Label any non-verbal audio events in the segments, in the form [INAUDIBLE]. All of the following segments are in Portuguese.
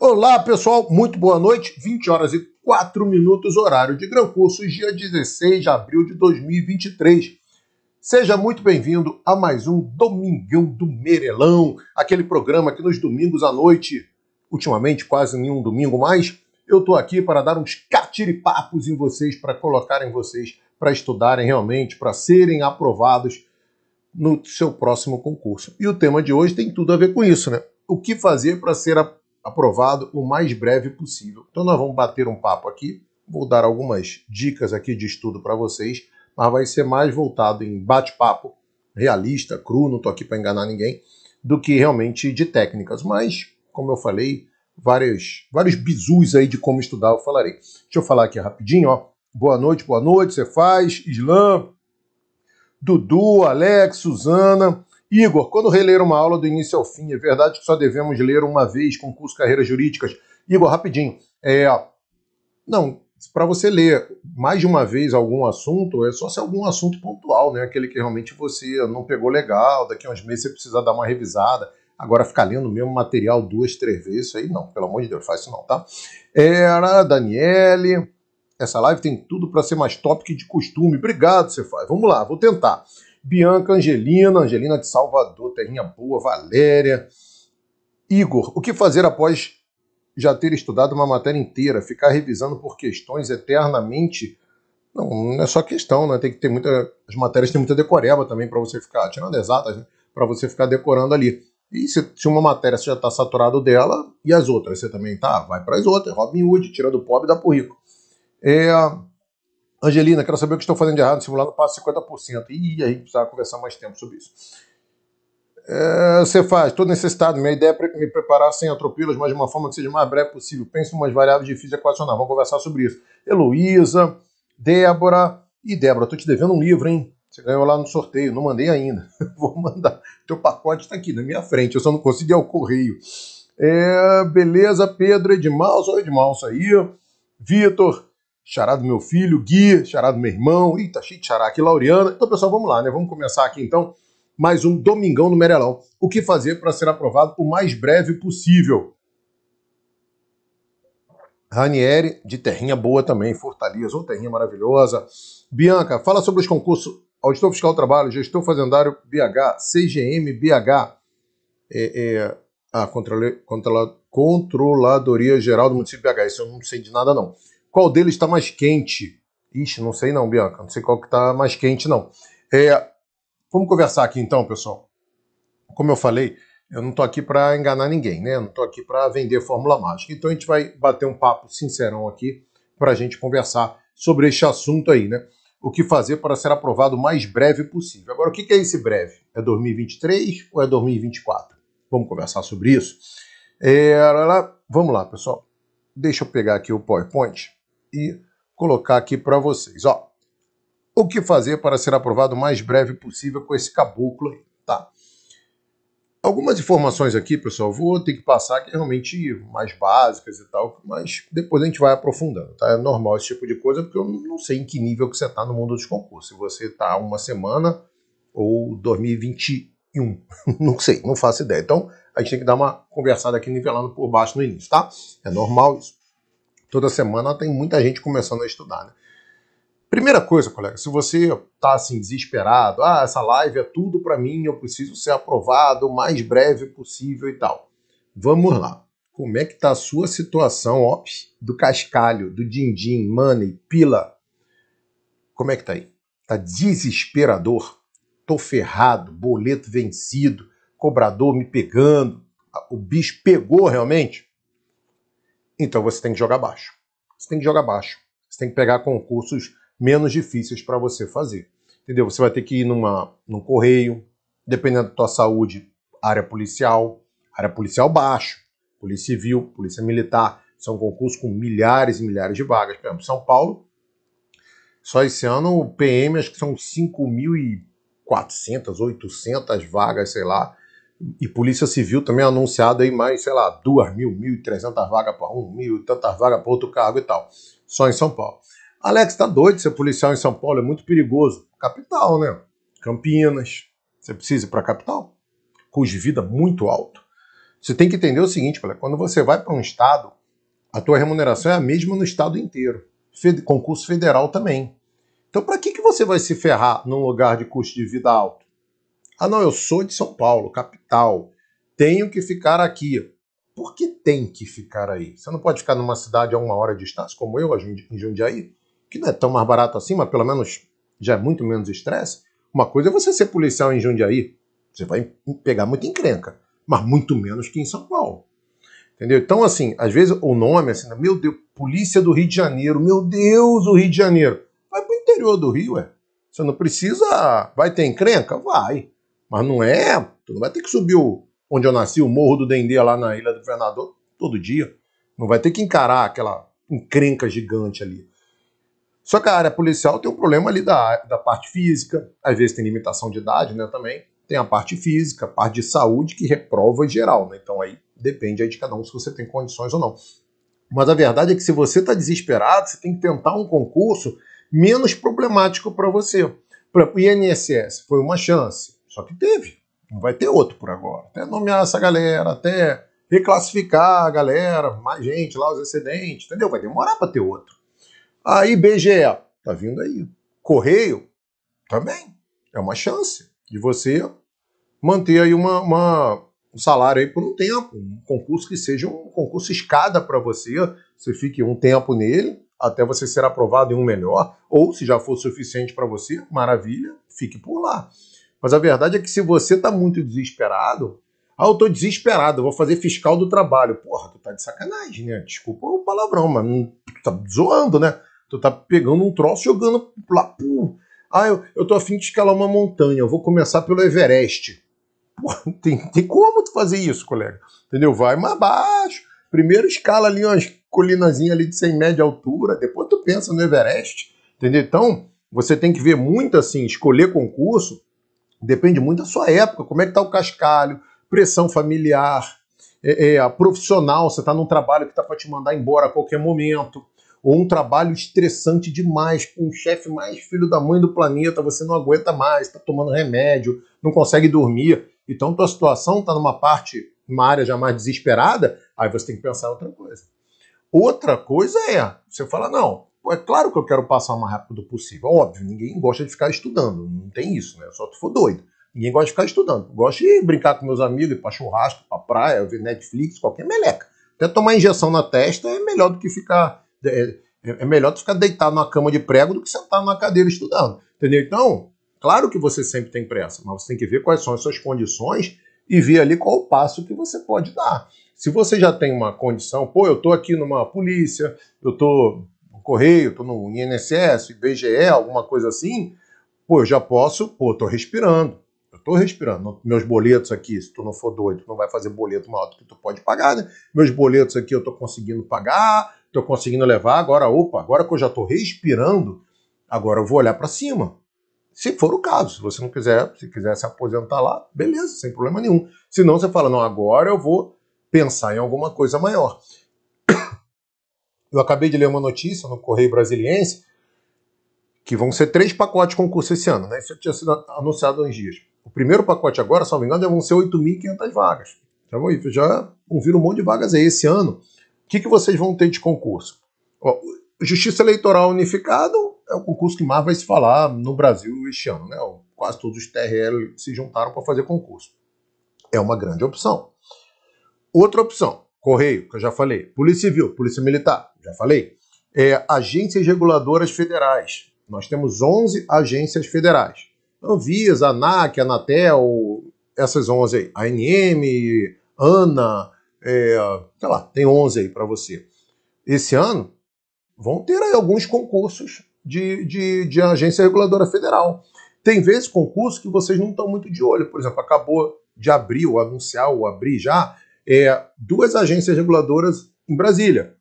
Olá, pessoal, muito boa noite. 20 horas e 4 minutos, horário de Gran Curso, dia 16 de abril de 2023. Seja muito bem-vindo a mais um Domingão do Merelão, aquele programa que nos domingos à noite, ultimamente quase nenhum domingo mais, eu estou aqui para dar uns catiripapos em vocês, para colocarem vocês para estudarem realmente, para serem aprovados no seu próximo concurso. E o tema de hoje tem tudo a ver com isso, né? O que fazer para ser aprovado o mais breve possível. Então nós vamos bater um papo aqui, vou dar algumas dicas aqui de estudo para vocês, mas vai ser mais voltado em bate-papo, realista, cru, não estou aqui para enganar ninguém, do que realmente de técnicas. Mas, como eu falei, vários, vários bizus aí de como estudar eu falarei. Deixa eu falar aqui rapidinho, ó. Boa noite, boa noite, você faz, Islã, Dudu, Alex, Suzana, Igor, quando reler uma aula do início ao fim, é verdade que só devemos ler uma vez concurso Carreiras Jurídicas? Igor, rapidinho. É... Não, para você ler mais de uma vez algum assunto, é só se algum assunto pontual, né? Aquele que realmente você não pegou legal, daqui a uns meses você precisa dar uma revisada. Agora, ficar lendo o mesmo material duas, três vezes, isso aí não, pelo amor de Deus, faz isso não, tá? Era, Daniele. Essa live tem tudo para ser mais top que de costume. Obrigado, Cefai. Vamos lá, vou tentar. Bianca Angelina, Angelina de Salvador, Terrinha Boa, Valéria. Igor, o que fazer após já ter estudado uma matéria inteira, ficar revisando por questões eternamente? Não, não é só questão, né? Tem que ter muita. As matérias têm muita decoreba também para você ficar, tirando exatas, né? para você ficar decorando ali. E se, se uma matéria você já está saturado dela, e as outras? Você também tá? Vai para as outras. Robin Hood, tira do pobre e dá pro rico. É Angelina, quero saber o que estou fazendo de errado. Simulado passa 50%. E a gente precisava conversar mais tempo sobre isso. É, você faz, estou necessitado. Minha ideia é me preparar sem atropelos, mas de uma forma que seja mais breve possível. Pense em umas variáveis difíceis de equacionar. Vamos conversar sobre isso. Heloísa, Débora. E Débora, estou te devendo um livro, hein? Você ganhou lá no sorteio, não mandei ainda. [LAUGHS] Vou mandar. Teu pacote está aqui na minha frente, eu só não consegui ao correio. É, beleza, Pedro, Edmalson, Edmalson aí. Vitor, Xará do meu filho, Gui, xará do meu irmão, eita, tá cheio de xará aqui, Laureana. Então, pessoal, vamos lá, né? Vamos começar aqui então mais um Domingão no Merelão. O que fazer para ser aprovado o mais breve possível? Ranieri, de terrinha boa também, Fortaleza, uma terrinha maravilhosa. Bianca, fala sobre os concursos Auditor Fiscal do Trabalho, Gestor Fazendário BH, CGM BH, é, é, a Controle, Controladoria Geral do Município BH. Isso eu não sei de nada, não. Qual deles está mais quente? Ixi, não sei não, Bianca. Não sei qual que está mais quente, não. É, vamos conversar aqui então, pessoal. Como eu falei, eu não estou aqui para enganar ninguém, né? Eu não estou aqui para vender fórmula mágica. Então a gente vai bater um papo sincerão aqui para a gente conversar sobre este assunto aí, né? O que fazer para ser aprovado o mais breve possível. Agora, o que é esse breve? É 2023 ou é 2024? Vamos conversar sobre isso. É... vamos lá, pessoal. Deixa eu pegar aqui o PowerPoint e colocar aqui para vocês. Ó, o que fazer para ser aprovado o mais breve possível com esse caboclo aí, tá? Algumas informações aqui, pessoal, vou ter que passar que é realmente mais básicas e tal, mas depois a gente vai aprofundando, tá? É normal esse tipo de coisa, porque eu não sei em que nível que você está no mundo dos concursos. Se você está uma semana ou 2021, [LAUGHS] não sei, não faço ideia. Então, a gente tem que dar uma conversada aqui nivelando por baixo no início, tá? É normal isso toda semana tem muita gente começando a estudar, né? Primeira coisa, colega, se você está assim desesperado, ah, essa live é tudo para mim, eu preciso ser aprovado o mais breve possível e tal. Vamos lá. Como é que tá a sua situação, ó, do cascalho, do din-din, money, pila? Como é que tá aí? Tá desesperador? Tô ferrado, boleto vencido, cobrador me pegando, o bicho pegou realmente? Então você tem que jogar baixo. Você tem que jogar baixo. Você tem que pegar concursos menos difíceis para você fazer. Entendeu? Você vai ter que ir numa, num correio, dependendo da tua saúde, área policial, área policial baixo, polícia civil, polícia militar. São concursos com milhares e milhares de vagas. Por exemplo, São Paulo, só esse ano o PM acho que são 5.400, 800 vagas, sei lá, e Polícia Civil também anunciado aí mais, sei lá, 2 mil, 1.300 vagas para um, mil, tantas vagas para outro cargo e tal. Só em São Paulo. Alex, tá doido ser policial em São Paulo, é muito perigoso. Capital, né? Campinas. Você precisa ir para a capital? Custo de vida muito alto. Você tem que entender o seguinte, quando você vai para um estado, a tua remuneração é a mesma no estado inteiro. concurso federal também. Então, para que, que você vai se ferrar num lugar de custo de vida alto? Ah, não, eu sou de São Paulo, capital. Tenho que ficar aqui. Por que tem que ficar aí? Você não pode ficar numa cidade a uma hora de distância, como eu, em Jundiaí, que não é tão mais barato assim, mas pelo menos já é muito menos estresse. Uma coisa é você ser policial em Jundiaí. Você vai pegar muita encrenca, mas muito menos que em São Paulo. Entendeu? Então, assim, às vezes o nome, assim, meu Deus, Polícia do Rio de Janeiro, meu Deus, o Rio de Janeiro. Vai pro interior do Rio, é. Você não precisa. Vai ter encrenca? Vai. Mas não é. Tu não vai ter que subir o, onde eu nasci, o Morro do Dendê, lá na Ilha do Governador, todo dia. Não vai ter que encarar aquela encrenca gigante ali. Só que a área policial tem um problema ali da, da parte física, às vezes tem limitação de idade, né, também. Tem a parte física, a parte de saúde que reprova geral, né? Então aí depende aí de cada um se você tem condições ou não. Mas a verdade é que se você está desesperado, você tem que tentar um concurso menos problemático para você. o INSS foi uma chance. Só que teve. Não vai ter outro por agora. Até nomear essa galera, até reclassificar a galera, mais gente lá, os excedentes, entendeu? Vai demorar para ter outro. Aí, BGE, tá vindo aí. Correio, também. É uma chance de você manter aí uma, uma um salário aí por um tempo. Um concurso que seja um concurso escada para você. Você fique um tempo nele, até você ser aprovado em um melhor. Ou, se já for suficiente para você, maravilha, fique por lá. Mas a verdade é que se você está muito desesperado, ah, eu tô desesperado, eu vou fazer fiscal do trabalho. Porra, tu tá de sacanagem, né? Desculpa o palavrão, mas tu tá zoando, né? Tu tá pegando um troço jogando lá Ah, eu, eu tô afim de escalar uma montanha, eu vou começar pelo Everest. Porra, tem, tem como tu fazer isso, colega? Entendeu? Vai mais baixo. Primeiro escala ali umas colinazinhas ali de 100 metros de altura, depois tu pensa no Everest. Entendeu? Então, você tem que ver muito assim, escolher concurso Depende muito da sua época, como é que está o cascalho, pressão familiar, é, é profissional, você está num trabalho que está para te mandar embora a qualquer momento, ou um trabalho estressante demais, com um chefe mais filho da mãe do planeta, você não aguenta mais, está tomando remédio, não consegue dormir. Então, tua situação está numa parte, numa área já mais desesperada, aí você tem que pensar em outra coisa. Outra coisa é, você fala, não, é claro que eu quero passar o mais rápido possível. Óbvio, ninguém gosta de ficar estudando, não tem isso, né? Só se for doido. Ninguém gosta de ficar estudando. Gosto de brincar com meus amigos, ir pra churrasco, pra praia, ver Netflix, qualquer meleca. Até tomar injeção na testa é melhor do que ficar. É, é, é melhor do que ficar deitado na cama de prego do que sentar numa cadeira estudando. Entendeu? Então, claro que você sempre tem pressa, mas você tem que ver quais são as suas condições e ver ali qual o passo que você pode dar. Se você já tem uma condição, pô, eu tô aqui numa polícia, eu tô correio, tô no INSS, IBGE, alguma coisa assim, pô, eu já posso, pô, tô respirando. Eu tô respirando. Meus boletos aqui, se tu não for doido, tu não vai fazer boleto maior do que tu pode pagar, né? Meus boletos aqui eu tô conseguindo pagar, Tô conseguindo levar. Agora, opa, agora que eu já tô respirando, agora eu vou olhar para cima. Se for o caso, se você não quiser, se quiser se aposentar lá, beleza, sem problema nenhum. Se não, você fala, não, agora eu vou pensar em alguma coisa maior. Eu acabei de ler uma notícia no Correio Brasiliense que vão ser três pacotes de concurso esse ano, né? Isso tinha sido anunciado há uns dias. O primeiro pacote agora, salvo engano, vão ser 8.500 vagas. Tá já vão já viram um monte de vagas aí esse ano. O que, que vocês vão ter de concurso? Ó, Justiça Eleitoral Unificado é o concurso que mais vai se falar no Brasil este ano, né? Quase todos os TRL se juntaram para fazer concurso. É uma grande opção. Outra opção, Correio, que eu já falei, Polícia Civil, Polícia Militar, já falei, é, agências reguladoras federais. Nós temos 11 agências federais. Anvisa, ANAC, Anatel, essas 11 aí. ANM, ANA, é, sei lá, tem 11 aí para você. Esse ano vão ter aí alguns concursos de, de, de agência reguladora federal. Tem vezes concurso que vocês não estão muito de olho. Por exemplo, acabou de abrir, ou anunciar, ou abrir já, é, duas agências reguladoras em Brasília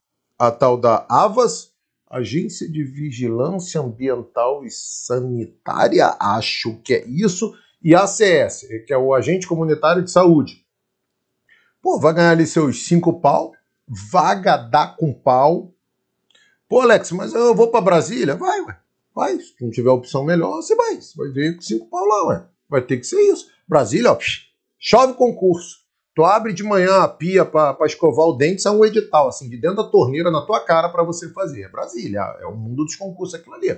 a tal da AVAS, Agência de Vigilância Ambiental e Sanitária, acho que é isso, e ACS, que é o Agente Comunitário de Saúde. Pô, vai ganhar ali seus cinco pau, vaga dá com pau. Pô, Alex, mas eu vou para Brasília? Vai, ué. Vai, se não tiver opção melhor, você vai. Você vai ver com cinco pau lá, ué. Vai ter que ser isso. Brasília, ó, chove concurso. Tu abre de manhã a pia para escovar o dente, é um edital, assim, de dentro da torneira na tua cara para você fazer. É Brasília, é o mundo dos concursos aquilo ali.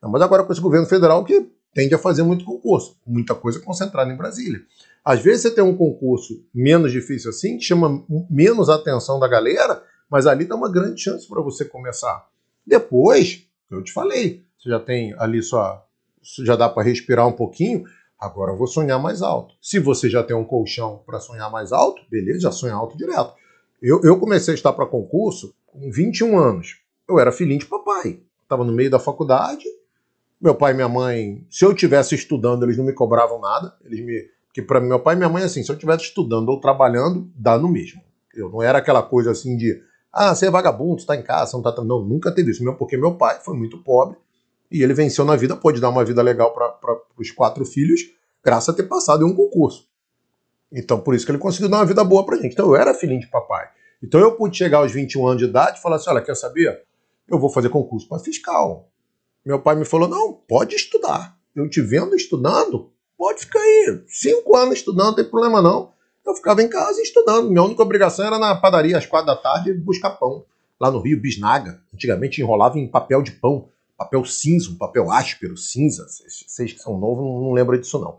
Não, mas agora com esse governo federal que tende a fazer muito concurso, muita coisa concentrada em Brasília. Às vezes você tem um concurso menos difícil assim, que chama menos a atenção da galera, mas ali dá uma grande chance para você começar. Depois, eu te falei, você já tem ali sua. já dá para respirar um pouquinho Agora eu vou sonhar mais alto. Se você já tem um colchão para sonhar mais alto, beleza, já sonha alto direto. Eu, eu comecei a estar para concurso com 21 anos. Eu era filhinho de papai. Estava no meio da faculdade. Meu pai e minha mãe, se eu estivesse estudando, eles não me cobravam nada. Eles me, porque para meu pai e minha mãe assim, se eu estivesse estudando ou trabalhando, dá no mesmo. Eu não era aquela coisa assim de, ah, você é vagabundo, está em casa, não tá, não, nunca teve isso, mesmo porque meu pai foi muito pobre e ele venceu na vida, pôde dar uma vida legal para os quatro filhos, graças a ter passado em um concurso. Então, por isso que ele conseguiu dar uma vida boa para gente. Então, eu era filhinho de papai. Então, eu pude chegar aos 21 anos de idade e falar assim: olha, quer saber? Eu vou fazer concurso para fiscal. Meu pai me falou: não, pode estudar. Eu te vendo estudando, pode ficar aí. Cinco anos estudando, não tem problema não. Eu ficava em casa estudando. Minha única obrigação era na padaria às quatro da tarde buscar pão. Lá no Rio, bisnaga. Antigamente enrolava em papel de pão papel cinza, um papel áspero, cinza. Vocês que são novos não lembram disso, não.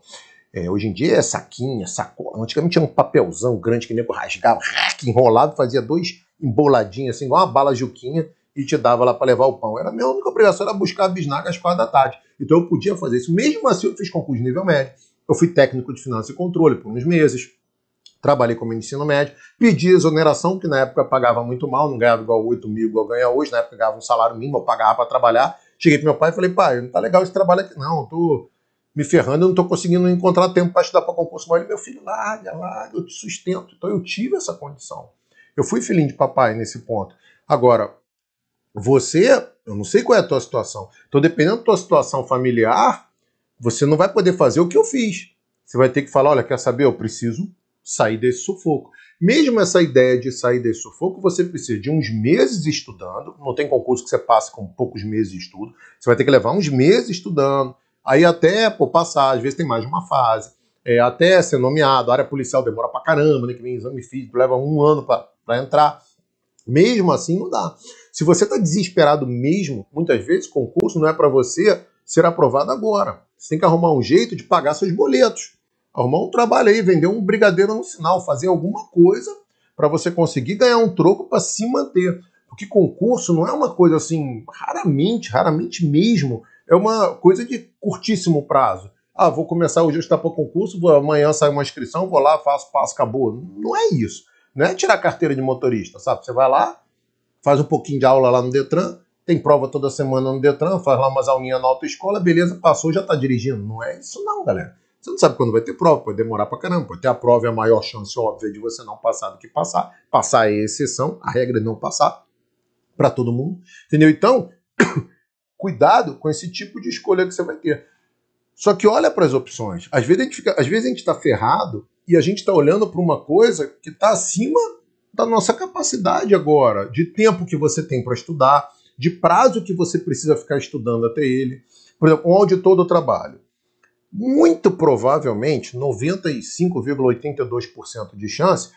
É, hoje em dia é saquinha, sacola. Antigamente tinha um papelzão grande que nem nego rasgava, enrolado, fazia dois emboladinhos, assim, igual uma bala juquinha, e te dava lá para levar o pão. Era a minha única obrigação, era buscar a bisnaga às quatro da tarde. Então eu podia fazer isso. Mesmo assim, eu fiz concurso de nível médio. Eu fui técnico de finanças e controle por uns meses. Trabalhei como ensino médio, pedi exoneração, que na época pagava muito mal, não ganhava igual 8 mil, igual ganha hoje, na época ganhava um salário mínimo, eu pagava para trabalhar, Cheguei pro meu pai e falei, pai, não tá legal esse trabalho aqui não, eu tô me ferrando, eu não tô conseguindo encontrar tempo para estudar para concurso maior. Ele, meu filho, larga, larga, eu te sustento. Então eu tive essa condição. Eu fui filhinho de papai nesse ponto. Agora, você, eu não sei qual é a tua situação. Então, dependendo da tua situação familiar, você não vai poder fazer o que eu fiz. Você vai ter que falar, olha, quer saber, eu preciso sair desse sufoco. Mesmo essa ideia de sair desse sufoco, você precisa de uns meses estudando. Não tem concurso que você passe com poucos meses de estudo. Você vai ter que levar uns meses estudando. Aí até pô, passar, às vezes tem mais de uma fase. É, até ser nomeado, a área policial demora pra caramba, né? Que vem exame físico, leva um ano para entrar. Mesmo assim, não dá. Se você está desesperado mesmo, muitas vezes, concurso não é para você ser aprovado agora. Você tem que arrumar um jeito de pagar seus boletos arrumar um trabalho aí, vender um brigadeiro no sinal, fazer alguma coisa para você conseguir ganhar um troco para se manter. Porque concurso não é uma coisa assim, raramente, raramente mesmo, é uma coisa de curtíssimo prazo. Ah, vou começar hoje a estudar para concurso, vou, amanhã sai uma inscrição, vou lá, faço, passo, acabou. Não é isso. Não é tirar carteira de motorista, sabe? Você vai lá, faz um pouquinho de aula lá no Detran, tem prova toda semana no Detran, faz lá umas aulinhas na autoescola, beleza, passou, já está dirigindo. Não é isso não, galera. Você não sabe quando vai ter prova, pode demorar pra caramba. Pode ter a prova, é a maior chance óbvia de você não passar do que passar. Passar é exceção, a regra é não passar para todo mundo. Entendeu? Então, [COUGHS] cuidado com esse tipo de escolha que você vai ter. Só que olha para as opções. Às vezes a gente fica, às vezes a gente está ferrado e a gente está olhando para uma coisa que está acima da nossa capacidade agora, de tempo que você tem para estudar, de prazo que você precisa ficar estudando até ele. Por exemplo, um auditor do trabalho muito provavelmente 95,82% de chance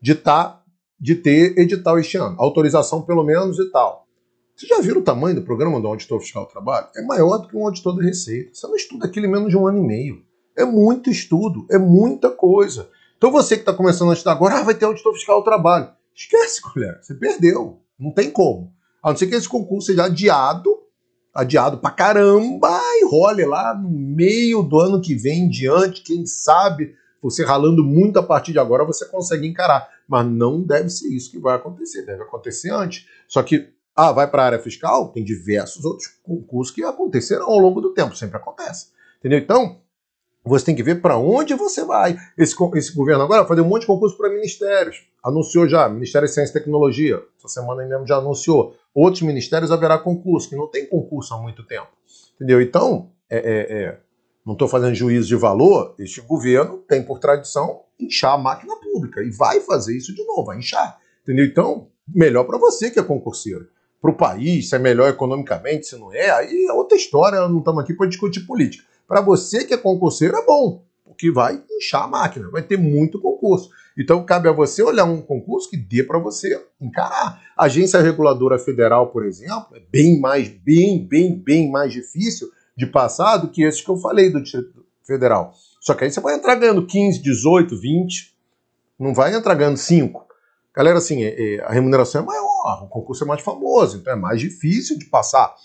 de, tá, de ter edital este ano, autorização pelo menos e tal. Vocês já viram o tamanho do programa do Auditor Fiscal do Trabalho? É maior do que um auditor da Receita. Você não estuda aquilo em menos de um ano e meio. É muito estudo, é muita coisa. Então você que está começando a estudar agora, ah, vai ter auditor fiscal do trabalho. Esquece, colega, você perdeu. Não tem como. A não ser que esse concurso seja adiado, adiado pra caramba, role lá no meio do ano que vem, em diante, quem sabe, você ralando muito a partir de agora, você consegue encarar. Mas não deve ser isso que vai acontecer, deve acontecer antes. Só que, ah, vai para a área fiscal, tem diversos outros concursos que aconteceram ao longo do tempo, sempre acontece. Entendeu? Então, você tem que ver para onde você vai. Esse, esse governo agora vai fazer um monte de concurso para ministérios. Anunciou já, Ministério de Ciência e Tecnologia. Essa semana mesmo já anunciou. Outros ministérios haverá concurso, que não tem concurso há muito tempo. Entendeu? Então, é, é, é, não estou fazendo juízo de valor, este governo tem por tradição inchar a máquina pública e vai fazer isso de novo, vai inchar. Entendeu? Então, melhor para você que é concurseiro. Para o país, se é melhor economicamente, se não é, aí é outra história, não estamos aqui para discutir política. Para você que é concurseiro, é bom, porque vai inchar a máquina, vai ter muito concurso. Então, cabe a você olhar um concurso que dê para você encarar. A agência reguladora federal, por exemplo, é bem mais, bem, bem, bem mais difícil de passar do que esses que eu falei do Distrito Federal. Só que aí você vai entrar ganhando 15, 18, 20, não vai entrar ganhando 5. Galera, assim, é, é, a remuneração é maior, o concurso é mais famoso, então é mais difícil de passar.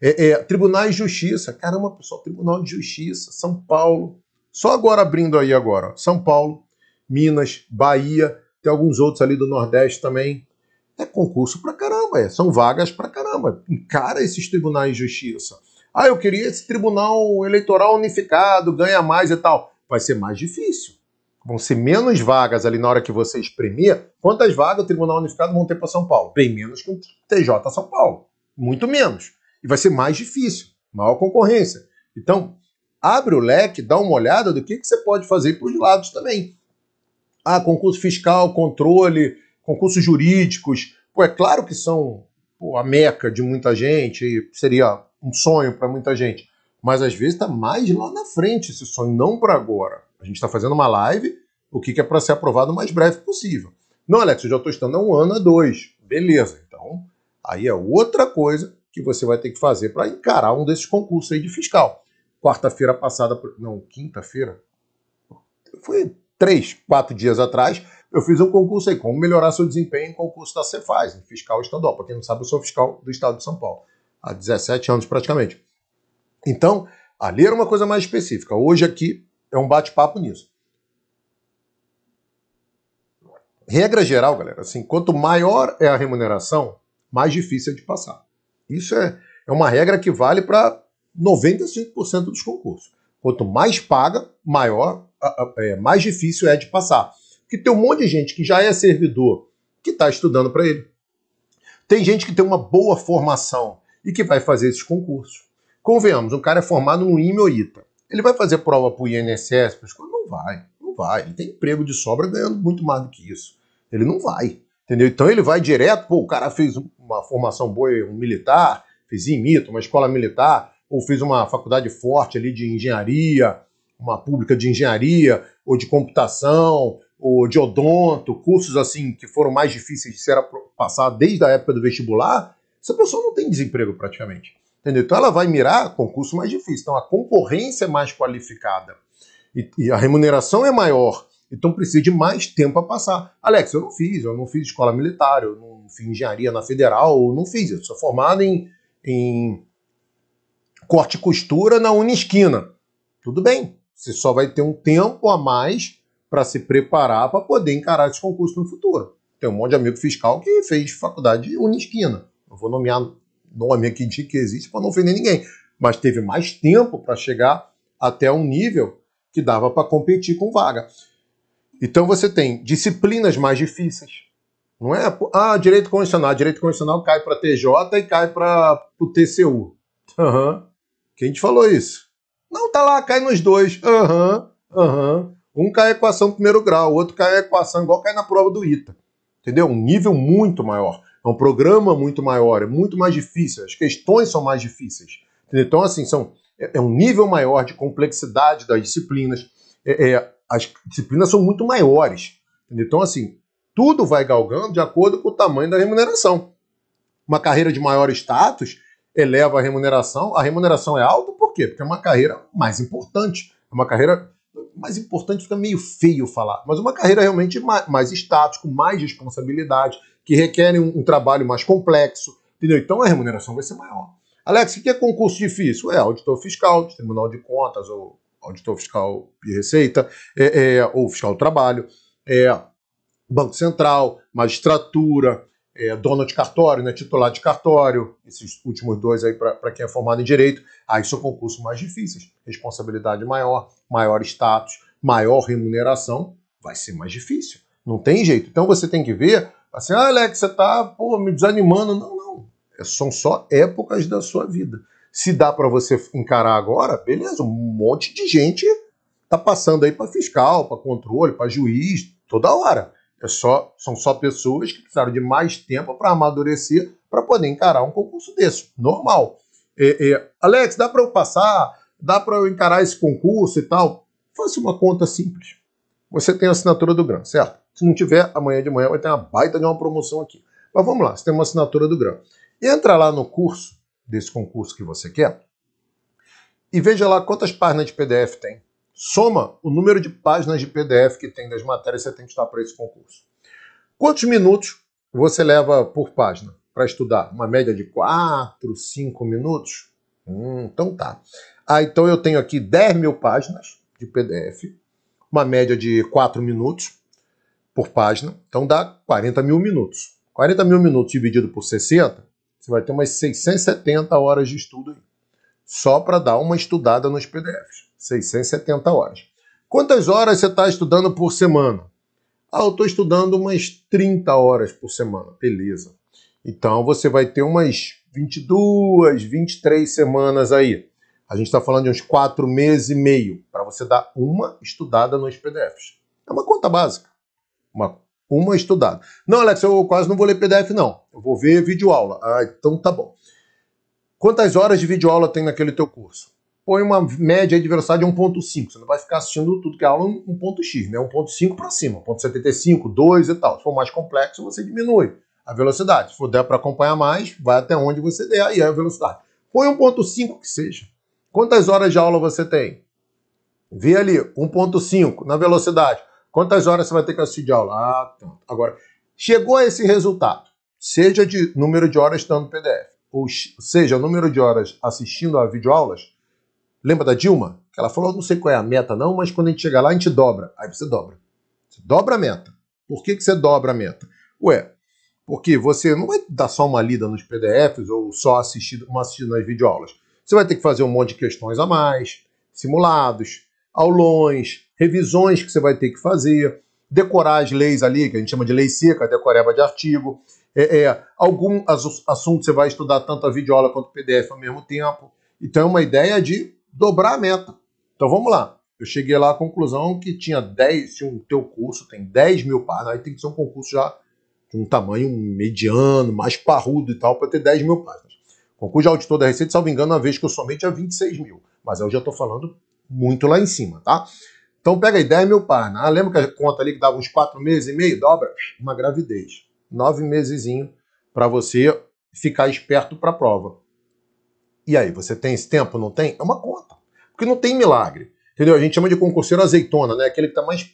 É, é, Tribunais de Justiça, caramba, pessoal, Tribunal de Justiça, São Paulo. Só agora abrindo aí agora, São Paulo, Minas, Bahia, tem alguns outros ali do Nordeste também. É concurso pra caramba, é. são vagas pra caramba. Encara esses tribunais de justiça. Ah, eu queria esse tribunal eleitoral unificado, ganha mais e tal. Vai ser mais difícil. Vão ser menos vagas ali na hora que você exprimir. Quantas vagas o tribunal unificado vão ter para São Paulo? Bem menos que o TJ São Paulo. Muito menos. E vai ser mais difícil, maior concorrência. Então, abre o leque, dá uma olhada do que, que você pode fazer para os lados também. Ah, concurso fiscal, controle, concursos jurídicos. Pô, é claro que são pô, a meca de muita gente, seria um sonho para muita gente. Mas às vezes está mais lá na frente esse sonho, não para agora. A gente está fazendo uma live, o que, que é para ser aprovado o mais breve possível. Não, Alex, eu já estou estando há um ano, há dois. Beleza, então aí é outra coisa que você vai ter que fazer para encarar um desses concursos aí de fiscal. Quarta-feira passada, não, quinta-feira, foi três, quatro dias atrás, eu fiz um concurso aí, como melhorar seu desempenho em concurso da Cefaz, fiscal estadual. Para quem não sabe, eu sou fiscal do estado de São Paulo, há 17 anos praticamente. Então, ali era uma coisa mais específica. Hoje aqui é um bate-papo nisso. Regra geral, galera, assim, quanto maior é a remuneração, mais difícil é de passar. Isso é, é uma regra que vale para 95% dos concursos. Quanto mais paga, maior é, mais difícil é de passar. Porque tem um monte de gente que já é servidor que está estudando para ele. Tem gente que tem uma boa formação e que vai fazer esses concursos. Convenhamos, um cara é formado no IME ou ITA. Ele vai fazer prova para o INSS? Não vai, não vai. Ele tem emprego de sobra ganhando muito mais do que isso. Ele não vai, entendeu? Então ele vai direto, pô, o cara fez uma formação boa, um militar, fez IMITA, uma escola militar, ou fez uma faculdade forte ali de engenharia, uma pública de engenharia ou de computação ou de odonto, cursos assim que foram mais difíceis de ser passar desde a época do vestibular, essa pessoa não tem desemprego praticamente. Entendeu? Então ela vai mirar concurso mais difícil. Então a concorrência é mais qualificada e, e a remuneração é maior. Então precisa de mais tempo a passar. Alex, eu não fiz, eu não fiz escola militar, eu não fiz engenharia na federal, eu não fiz. Eu sou formado em, em corte e costura na Unisquina. Tudo bem, você só vai ter um tempo a mais para se preparar para poder encarar esse concurso no futuro. Tem um monte de amigo fiscal que fez faculdade unisquina. Não vou nomear nome aqui de que existe para não ofender ninguém, mas teve mais tempo para chegar até um nível que dava para competir com vaga. Então você tem disciplinas mais difíceis. Não é, ah, direito condicional ah, Direito condicional cai para TJ e cai para o TCU. Uhum. Quem te falou isso? Não, tá lá, cai nos dois. Aham, uhum, aham. Uhum. Um cai a equação primeiro grau, o outro cai a equação igual cai na prova do ITA. Entendeu? Um nível muito maior. É um programa muito maior, é muito mais difícil, as questões são mais difíceis. Entendeu? Então, assim, são, é, é, um nível maior de complexidade das disciplinas. É, é, as disciplinas são muito maiores. Entendeu? Então, assim, tudo vai galgando de acordo com o tamanho da remuneração. Uma carreira de maior status eleva a remuneração. A remuneração é alta por quê? Porque é uma carreira mais importante. É uma carreira mais importante, fica meio feio falar, mas uma carreira realmente mais, mais estático, mais responsabilidade, que requerem um, um, trabalho mais complexo, entendeu? Então a remuneração vai ser maior. Alex, o que é concurso difícil? É auditor fiscal, tribunal de contas, ou auditor fiscal de receita, é, é, ou fiscal do trabalho, é, Banco Central, magistratura, é, dono de cartório, né, titular de cartório, esses últimos dois aí para quem é formado em direito, aí são concursos mais difíceis, responsabilidade maior, maior status, maior remuneração, vai ser mais difícil. Não tem jeito. Então você tem que ver, assim, ah, Alex, você tá pô, me desanimando. Não, não. É, são só épocas da sua vida. Se dá para você encarar agora, beleza, um monte de gente tá passando aí para fiscal, para controle, para juiz, toda hora. É só, são só pessoas que precisaram de mais tempo para amadurecer para poder encarar um concurso desse. Normal. É, é, Alex, dá para eu passar? Dá para eu encarar esse concurso e tal? Faça uma conta simples. Você tem a assinatura do GRAM, certo? Se não tiver, amanhã de manhã vai ter uma baita de uma promoção aqui. Mas vamos lá, você tem uma assinatura do GRAM. Entra lá no curso desse concurso que você quer e veja lá quantas páginas de PDF tem Soma o número de páginas de PDF que tem das matérias que você tem que estudar para esse concurso. Quantos minutos você leva por página para estudar? Uma média de 4, 5 minutos? Hum, então tá. Ah, então eu tenho aqui 10 mil páginas de PDF, uma média de 4 minutos por página, então dá 40 mil minutos. 40 mil minutos dividido por 60, você vai ter umas 670 horas de estudo aí, só para dar uma estudada nos PDFs. 670 horas. Quantas horas você está estudando por semana? Ah, eu estou estudando umas 30 horas por semana. Beleza. Então você vai ter umas 22, 23 semanas aí. A gente está falando de uns 4 meses e meio para você dar uma estudada nos PDFs. É uma conta básica. Uma, uma estudada. Não, Alex, eu quase não vou ler PDF, não. Eu vou ver vídeo aula. Ah, então tá bom. Quantas horas de vídeo aula tem naquele teu curso? põe uma média de velocidade de 1.5. Você não vai ficar assistindo tudo que é aula em 1.x, né? 1.5 para cima, 1.75, 2 e tal. Se for mais complexo, você diminui a velocidade. Se for der para acompanhar mais, vai até onde você der, aí é a velocidade. Põe 1.5 que seja. Quantas horas de aula você tem? Vê ali, 1.5 na velocidade. Quantas horas você vai ter que assistir de aula? Ah, Agora, chegou a esse resultado, seja de número de horas estando no PDF, ou seja, número de horas assistindo a videoaulas, Lembra da Dilma? Ela falou, não sei qual é a meta não, mas quando a gente chegar lá, a gente dobra. Aí você dobra. Você dobra a meta. Por que, que você dobra a meta? Ué, porque você não vai dar só uma lida nos PDFs ou só assistir, uma assistida nas videoaulas. Você vai ter que fazer um monte de questões a mais, simulados, aulões, revisões que você vai ter que fazer, decorar as leis ali, que a gente chama de lei seca, decoreba de artigo. É, é, algum assunto você vai estudar tanto a videoaula quanto o PDF ao mesmo tempo. Então é uma ideia de dobrar a meta. Então vamos lá. Eu cheguei lá à conclusão que tinha 10, se o teu curso tem 10 mil páginas, aí tem que ser um concurso já de um tamanho mediano, mais parrudo e tal, para ter 10 mil páginas. Concurso de auditor da Receita, não me engano, na vez que eu somente tinha 26 mil. Mas eu já estou falando muito lá em cima, tá? Então pega aí 10 mil páginas. Ah, lembra que a conta ali que dava uns 4 meses e meio? Dobra uma gravidez. 9 meses para você ficar esperto para a prova. E aí, você tem esse tempo? Não tem? É uma conta. Porque não tem milagre. Entendeu? A gente chama de concurseiro azeitona, né? Aquele que tá mais.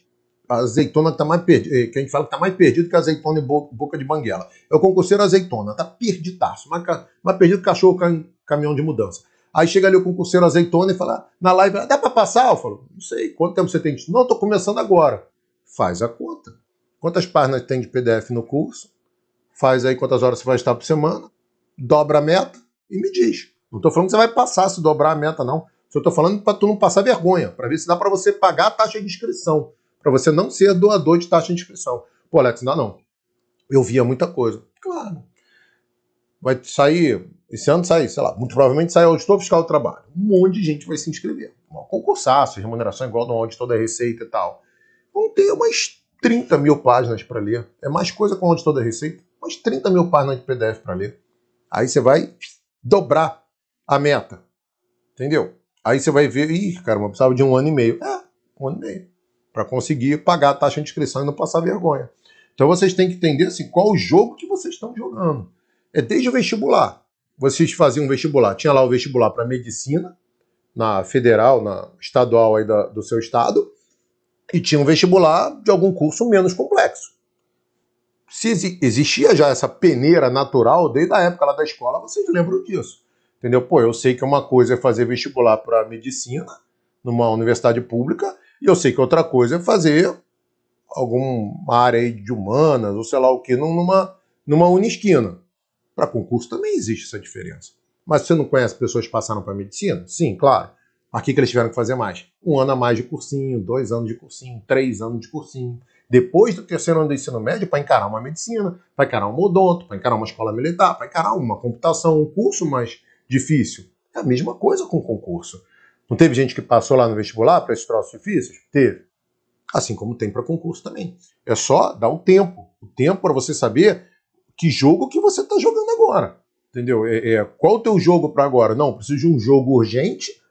A azeitona que tá mais perdido. Eh, que a gente fala que tá mais perdido que a azeitona em boca de banguela. É o concurseiro azeitona, tá perdidaço. Mais, mas perdido cachorro caminhão de mudança. Aí chega ali o concurseiro azeitona e fala, na live, dá para passar? Eu falo, não sei, quanto tempo você tem disso? Não, tô começando agora. Faz a conta. Quantas páginas tem de PDF no curso? Faz aí quantas horas você vai estar por semana, dobra a meta e me diz. Não estou falando que você vai passar se dobrar a meta, não. Só estou falando para tu não passar vergonha, para ver se dá para você pagar a taxa de inscrição, para você não ser doador de taxa de inscrição. Pô, Alex, não dá não. Eu via muita coisa. Claro. Vai sair, esse ano sai, sei lá, muito provavelmente sai auditor fiscal do trabalho. Um monte de gente vai se inscrever. Um concursaço, remuneração igual do auditor da Receita e tal. Vão ter umas 30 mil páginas para ler. É mais coisa que o auditor da Receita. Umas 30 mil páginas de PDF para ler. Aí você vai dobrar a meta. Entendeu? Aí você vai ver, ih, cara, eu precisava de um ano e meio. É, um ano e meio. Para conseguir pagar a taxa de inscrição e não passar vergonha. Então vocês têm que entender assim, qual o jogo que vocês estão jogando. É desde o vestibular. Vocês faziam um vestibular. Tinha lá o vestibular para medicina, na federal, na estadual aí da, do seu estado, e tinha um vestibular de algum curso menos complexo. Se existia já essa peneira natural desde a época lá da escola, vocês lembram disso. Entendeu? Pô, eu sei que uma coisa é fazer vestibular para medicina numa universidade pública, e eu sei que outra coisa é fazer alguma área de humanas, ou sei lá o que, numa, numa unisquina. Para concurso também existe essa diferença. Mas você não conhece pessoas que passaram para medicina? Sim, claro. Aqui que eles tiveram que fazer mais? Um ano a mais de cursinho, dois anos de cursinho, três anos de cursinho. Depois do terceiro ano do ensino médio, para encarar uma medicina, para encarar um odonto, para encarar uma escola militar, para encarar uma computação, um curso mais difícil? É a mesma coisa com o concurso. Não teve gente que passou lá no vestibular para esses troços difíceis? Teve. Assim como tem para concurso também. É só dar o um tempo. O tempo para você saber que jogo que você está jogando agora. Entendeu? É, é, qual o teu jogo para agora? Não, preciso de um jogo urgente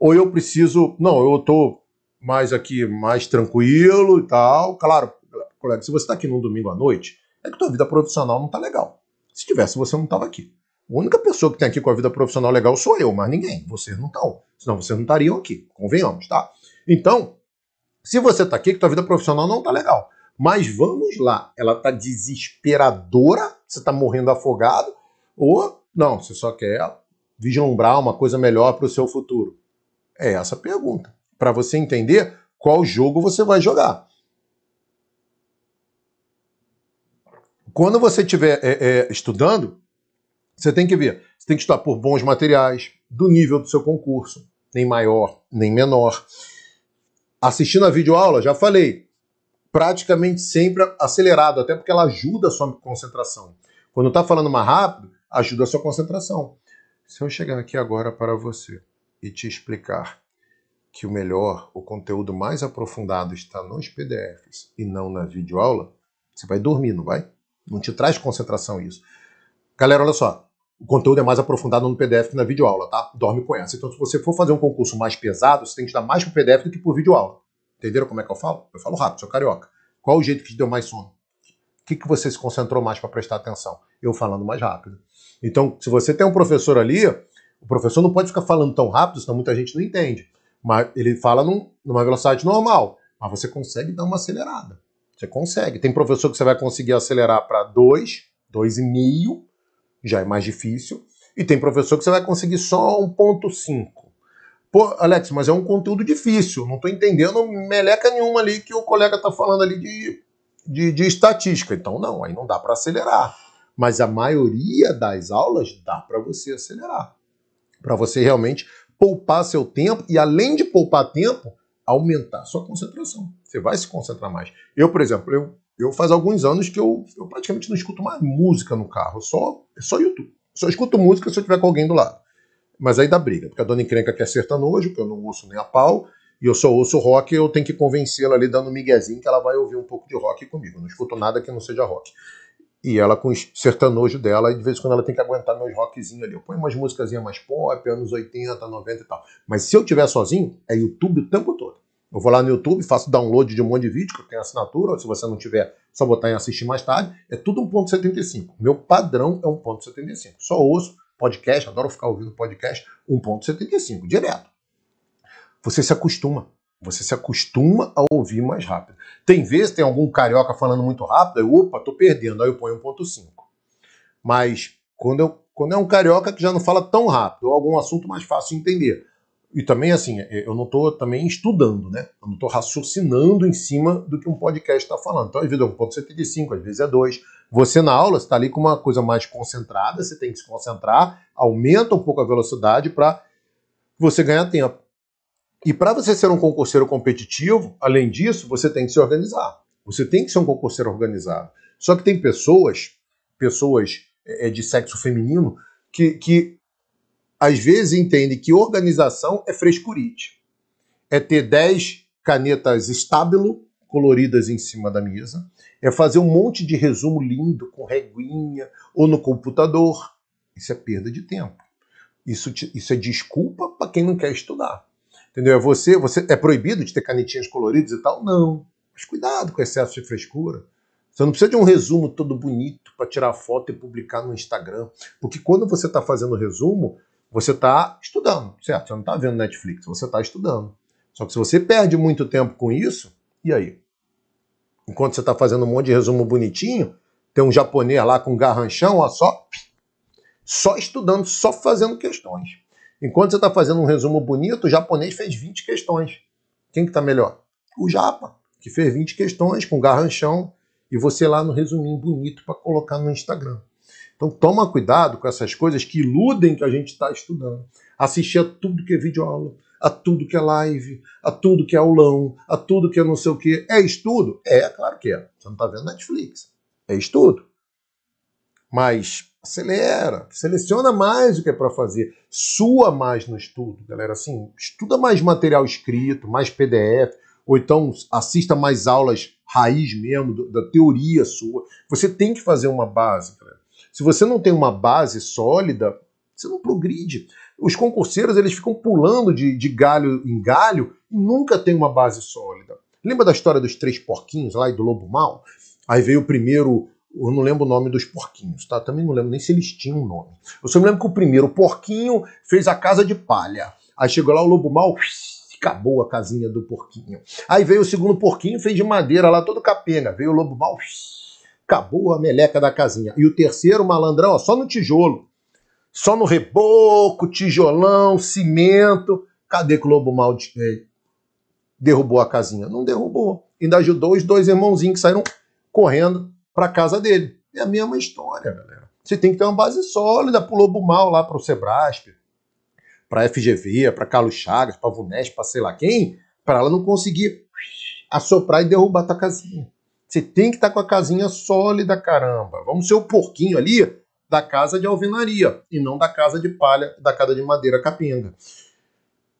ou eu preciso... Não, eu estou mais aqui, mais tranquilo e tal. Claro, colega, se você está aqui num domingo à noite, é que tua vida profissional não está legal. Se tivesse, você não estava aqui. A única pessoa que tem aqui com a vida profissional legal sou eu, mas ninguém. Vocês não estão. Senão vocês não estariam aqui. Convenhamos, tá? Então, se você está aqui, que tua vida profissional não está legal. Mas vamos lá, ela está desesperadora, você está morrendo afogado, ou não, você só quer vislumbrar uma coisa melhor para o seu futuro. É essa a pergunta. Para você entender qual jogo você vai jogar. Quando você estiver é, é, estudando, você tem que ver, você tem que estudar por bons materiais, do nível do seu concurso, nem maior, nem menor. Assistindo a videoaula, já falei, praticamente sempre acelerado, até porque ela ajuda a sua concentração. Quando está falando mais rápido, ajuda a sua concentração. Se eu chegar aqui agora para você e te explicar que o melhor, o conteúdo mais aprofundado está nos PDFs e não na videoaula, você vai dormir, não vai? Não te traz concentração isso. Galera, olha só. O conteúdo é mais aprofundado no PDF que na videoaula, tá? Dorme com essa. Então, se você for fazer um concurso mais pesado, você tem que estudar mais pro PDF do que por videoaula. Entenderam como é que eu falo? Eu falo rápido, sou carioca. Qual o jeito que te deu mais sono? O que, que você se concentrou mais para prestar atenção? Eu falando mais rápido. Então, se você tem um professor ali, o professor não pode ficar falando tão rápido, senão muita gente não entende. Mas ele fala num, numa velocidade normal, mas você consegue dar uma acelerada. Você consegue. Tem professor que você vai conseguir acelerar para 2, mil já é mais difícil. E tem professor que você vai conseguir só 1.5. Pô, Alex, mas é um conteúdo difícil, não estou entendendo meleca nenhuma ali que o colega está falando ali de, de, de, estatística. Então, não, aí não dá para acelerar. Mas a maioria das aulas dá para você acelerar. Para você realmente poupar seu tempo e, além de poupar tempo, aumentar sua concentração. Você vai se concentrar mais. Eu, por exemplo, eu eu faz alguns anos que eu, eu praticamente não escuto mais música no carro, só, só YouTube. Só escuto música se eu tiver com alguém do lado. Mas aí dá briga, porque a dona encrenca quer sertanojo, que eu não ouço nem a pau, e eu só ouço rock, eu tenho que convencê-la ali, dando um miguezinho, que ela vai ouvir um pouco de rock comigo. Eu não escuto nada que não seja rock. E ela com o sertanojo dela, e de vez em quando ela tem que aguentar meus rockzinhos ali. Eu ponho umas músicas mais pop, anos 80, 90 e tal. Mas se eu tiver sozinho, é YouTube o tempo todo. Eu vou lá no YouTube, faço download de um monte de vídeo, que eu tenho assinatura, se você não tiver, só botar em assistir mais tarde. É tudo 1.75. Meu padrão é 1.75. Só ouço podcast, adoro ficar ouvindo podcast, 1.75, direto. Você se acostuma. Você se acostuma a ouvir mais rápido. Tem vezes, tem algum carioca falando muito rápido, aí, opa, tô perdendo, aí eu ponho 1.5. Mas quando, eu, quando é um carioca que já não fala tão rápido, ou algum assunto mais fácil de entender, e também, assim, é, eu não estou também estudando, né? Eu não estou raciocinando em cima do que um podcast está falando. Então, às vezes é um ponto 75, às vezes é dois Você, na aula, está ali com uma coisa mais concentrada, você tem que se concentrar, aumenta um pouco a velocidade para você ganhar tempo. E para você ser um concurseiro competitivo, além disso, você tem que se organizar. Você tem que ser um concurseiro organizado. Só que tem pessoas, pessoas é, é de sexo feminino, que, que às vezes entende que organização é frescurite. É ter 10 canetas estábilo coloridas em cima da mesa, é fazer um monte de resumo lindo com reguinha ou no computador. Isso é perda de tempo. Isso, te, isso é desculpa para quem não quer estudar. Entendeu? É você, você é proibido de ter canetinhas coloridas e tal? Não. Mas cuidado com o excesso de frescura. Você não precisa de um resumo todo bonito para tirar foto e publicar no Instagram. Porque quando você está fazendo resumo, você está estudando, certo? Você não está vendo Netflix, você está estudando. Só que se você perde muito tempo com isso, e aí? Enquanto você está fazendo um monte de resumo bonitinho, tem um japonês lá com um garranchão, ó, só, só estudando, só fazendo questões. Enquanto você está fazendo um resumo bonito, o japonês fez 20 questões. Quem que está melhor? O japa, que fez 20 questões com garranchão, e você lá no resuminho bonito para colocar no Instagram. Então toma cuidado com essas coisas que iludem que a gente está estudando. Assistir a tudo que é videoaula, a tudo que é live, a tudo que é aulão, a tudo que é não sei o que. É estudo? É, claro que é. Você não está vendo Netflix. É estudo. Mas acelera, seleciona mais o que é para fazer, sua mais no estudo, galera. Assim, estuda mais material escrito, mais PDF, ou então assista mais aulas raiz mesmo, da teoria sua. Você tem que fazer uma base, galera. Se você não tem uma base sólida, você não progride. Os concurseiros eles ficam pulando de, de galho em galho e nunca tem uma base sólida. Lembra da história dos três porquinhos lá e do lobo mau? Aí veio o primeiro, eu não lembro o nome dos porquinhos, tá? Também não lembro nem se eles tinham um nome. Eu só me lembro que o primeiro porquinho fez a casa de palha. Aí chegou lá o lobo mau, acabou a casinha do porquinho. Aí veio o segundo porquinho, fez de madeira lá, todo capenga. Veio o lobo mau, acabou a meleca da casinha. E o terceiro malandrão, ó, só no tijolo. Só no reboco, tijolão, cimento. Cadê que o lobo mal de... Eh, derrubou a casinha? Não derrubou. Ainda ajudou os dois irmãozinhos que saíram correndo para casa dele. É a mesma história, galera. Você tem que ter uma base sólida pro lobo mal lá pro Sebrasp, pra FGV, pra Carlos Chagas, pra Vunesp, pra sei lá quem, para ela não conseguir assoprar e derrubar a tua casinha. Você tem que estar tá com a casinha sólida, caramba. Vamos ser o porquinho ali da casa de alvenaria e não da casa de palha, da casa de madeira capenga.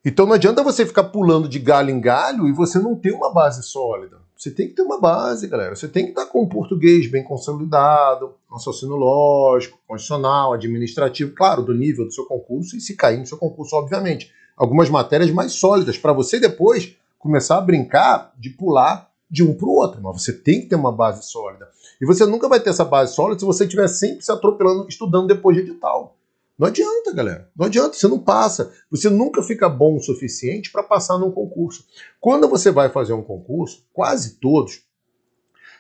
Então não adianta você ficar pulando de galho em galho e você não ter uma base sólida. Você tem que ter uma base, galera. Você tem que estar tá com o português bem consolidado, raciocínio lógico, constitucional, administrativo, claro, do nível do seu concurso e se cair no seu concurso, obviamente. Algumas matérias mais sólidas para você depois começar a brincar de pular de um para o outro, mas você tem que ter uma base sólida. E você nunca vai ter essa base sólida se você estiver sempre se atropelando, estudando depois de edital. Não adianta, galera. Não adianta, você não passa. Você nunca fica bom o suficiente para passar num concurso. Quando você vai fazer um concurso, quase todos,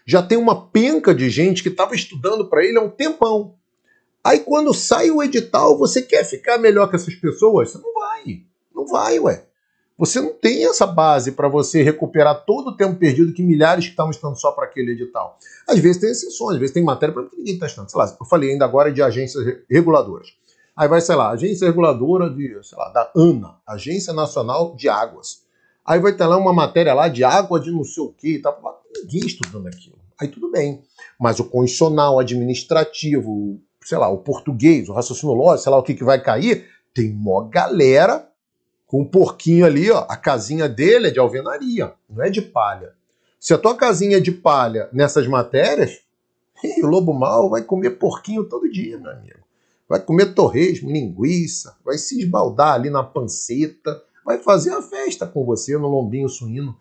já tem uma penca de gente que estava estudando para ele há um tempão. Aí quando sai o edital, você quer ficar melhor que essas pessoas? Você não vai. Não vai, ué você não tem essa base para você recuperar todo o tempo perdido que milhares que estavam estando só para aquele edital. Às vezes tem exceções, às vezes tem matéria para que ninguém está estando. Sei lá, eu falei ainda agora de agências reguladoras. Aí vai, sei lá, agência reguladora de, sei lá, da ANA, Agência Nacional de Águas. Aí vai ter lá uma matéria lá de água de não sei o quê, tá, ninguém estudando aquilo. Aí tudo bem. Mas o condicional administrativo, sei lá, o português, o raciocínio lógico, sei lá o que, que vai cair, tem uma galera com um porquinho ali, ó, a casinha dele é de alvenaria, não é de palha. Se a tua casinha é de palha nessas matérias, [LAUGHS] o lobo mal vai comer porquinho todo dia, meu amigo. Vai comer torresmo, linguiça, vai se esbaldar ali na panceta, vai fazer a festa com você no lombinho suíno.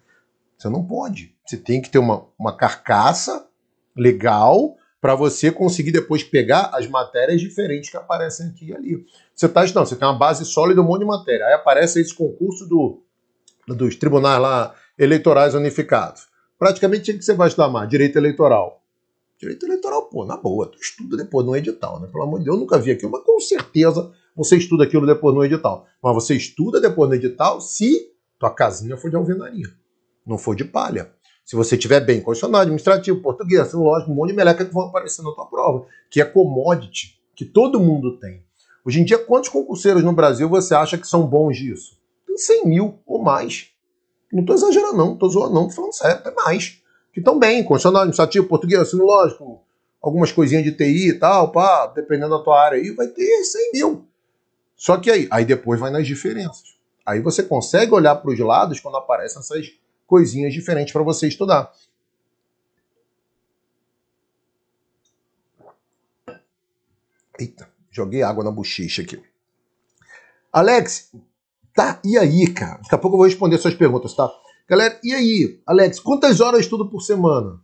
Você não pode. Você tem que ter uma, uma carcaça legal, para você conseguir depois pegar as matérias diferentes que aparecem aqui e ali. Você está não, você tem uma base sólida, um monte de matéria. Aí aparece esse concurso do, dos tribunais lá eleitorais unificados. Praticamente o que você vai estudar mais? Direito eleitoral. Direito eleitoral, pô, na boa, tu estuda depois no edital, né? Pelo amor de Deus, eu nunca vi aquilo, mas com certeza você estuda aquilo depois no edital. Mas você estuda depois no edital se tua casinha for de alvenaria, não for de palha. Se você tiver bem condicionado, administrativo, português, lógico, um monte de meleca que vão aparecer na tua prova, que é commodity, que todo mundo tem. Hoje em dia, quantos concurseiros no Brasil você acha que são bons disso? Tem 100 mil ou mais. Não estou exagerando, não, estou zoando, não, estou falando certo, até mais. Que estão bem, condicionado, administrativo, português, lógico, algumas coisinhas de TI e tal, pá, dependendo da tua área aí, vai ter 100 mil. Só que aí, aí depois vai nas diferenças. Aí você consegue olhar para os lados quando aparecem essas coisinhas diferentes para você estudar. Eita, joguei água na bochecha aqui. Alex, tá, e aí, cara? Daqui a pouco eu vou responder suas perguntas, tá? Galera, e aí? Alex, quantas horas eu estudo por semana?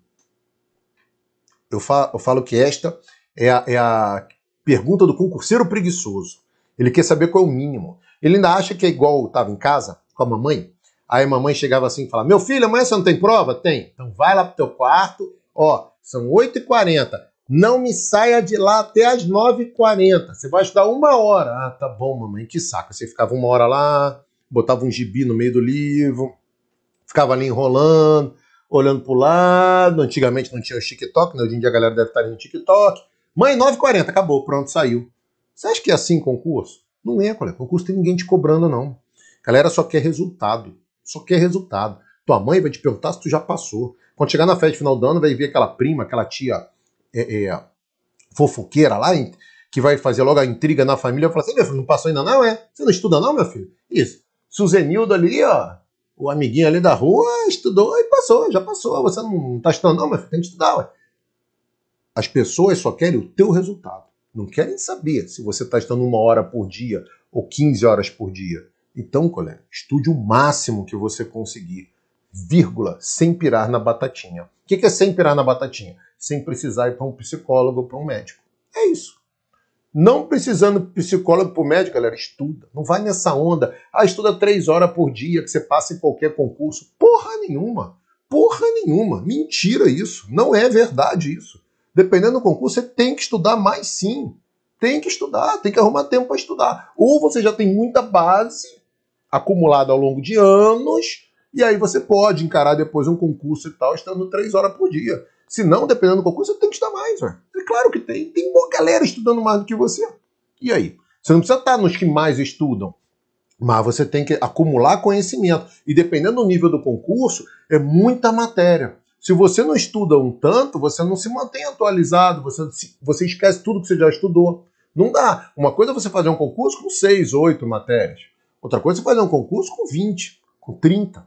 Eu falo, eu falo que esta é a, é a pergunta do concurseiro preguiçoso. Ele quer saber qual é o mínimo. Ele ainda acha que é igual estava em casa com a mamãe, Aí a mamãe chegava assim e falava: Meu filho, amanhã você não tem prova? Tem. Então vai lá pro teu quarto, ó, são 8h40. Não me saia de lá até as 9h40. Você vai estudar uma hora. Ah, tá bom, mamãe, que saco. Você ficava uma hora lá, botava um gibi no meio do livro, ficava ali enrolando, olhando pro lado. Antigamente não tinha o TikTok, né? Hoje em dia a galera deve estar ali no TikTok. Mãe, 9h40, acabou, pronto, saiu. Você acha que é assim concurso? Não é, colega. Concurso tem ninguém te cobrando, não. A galera só quer resultado só quer resultado. Tua mãe vai te perguntar se tu já passou. Quando chegar na festa de final do ano, vai ver aquela prima, aquela tia é, é, fofoqueira lá, que vai fazer logo a intriga na família e falar assim: meu filho, não passou ainda não, é? Você não estuda não, meu filho? Isso. Suzenildo ali, ó, o amiguinho ali da rua, estudou e passou, já passou. Você não tá estudando não, meu filho, tem que estudar, ué. As pessoas só querem o teu resultado. Não querem saber se você está estudando uma hora por dia ou 15 horas por dia. Então, colega, estude o máximo que você conseguir, vírgula, sem pirar na batatinha. O que é sem pirar na batatinha? Sem precisar ir para um psicólogo ou para um médico. É isso. Não precisando psicólogo para o médico, galera, estuda. Não vai nessa onda. Ah, estuda três horas por dia que você passa em qualquer concurso. Porra nenhuma. Porra nenhuma. Mentira isso. Não é verdade isso. Dependendo do concurso, você tem que estudar mais sim. Tem que estudar, tem que arrumar tempo para estudar. Ou você já tem muita base acumulado ao longo de anos, e aí você pode encarar depois um concurso e tal, estando três horas por dia. Se não, dependendo do concurso, você tem que estudar mais, velho. É claro que tem. Tem uma galera estudando mais do que você. E aí? Você não precisa estar nos que mais estudam. Mas você tem que acumular conhecimento. E dependendo do nível do concurso, é muita matéria. Se você não estuda um tanto, você não se mantém atualizado, você, você esquece tudo que você já estudou. Não dá. Uma coisa é você fazer um concurso com seis, oito matérias. Outra coisa, é você fazer um concurso com 20, com 30.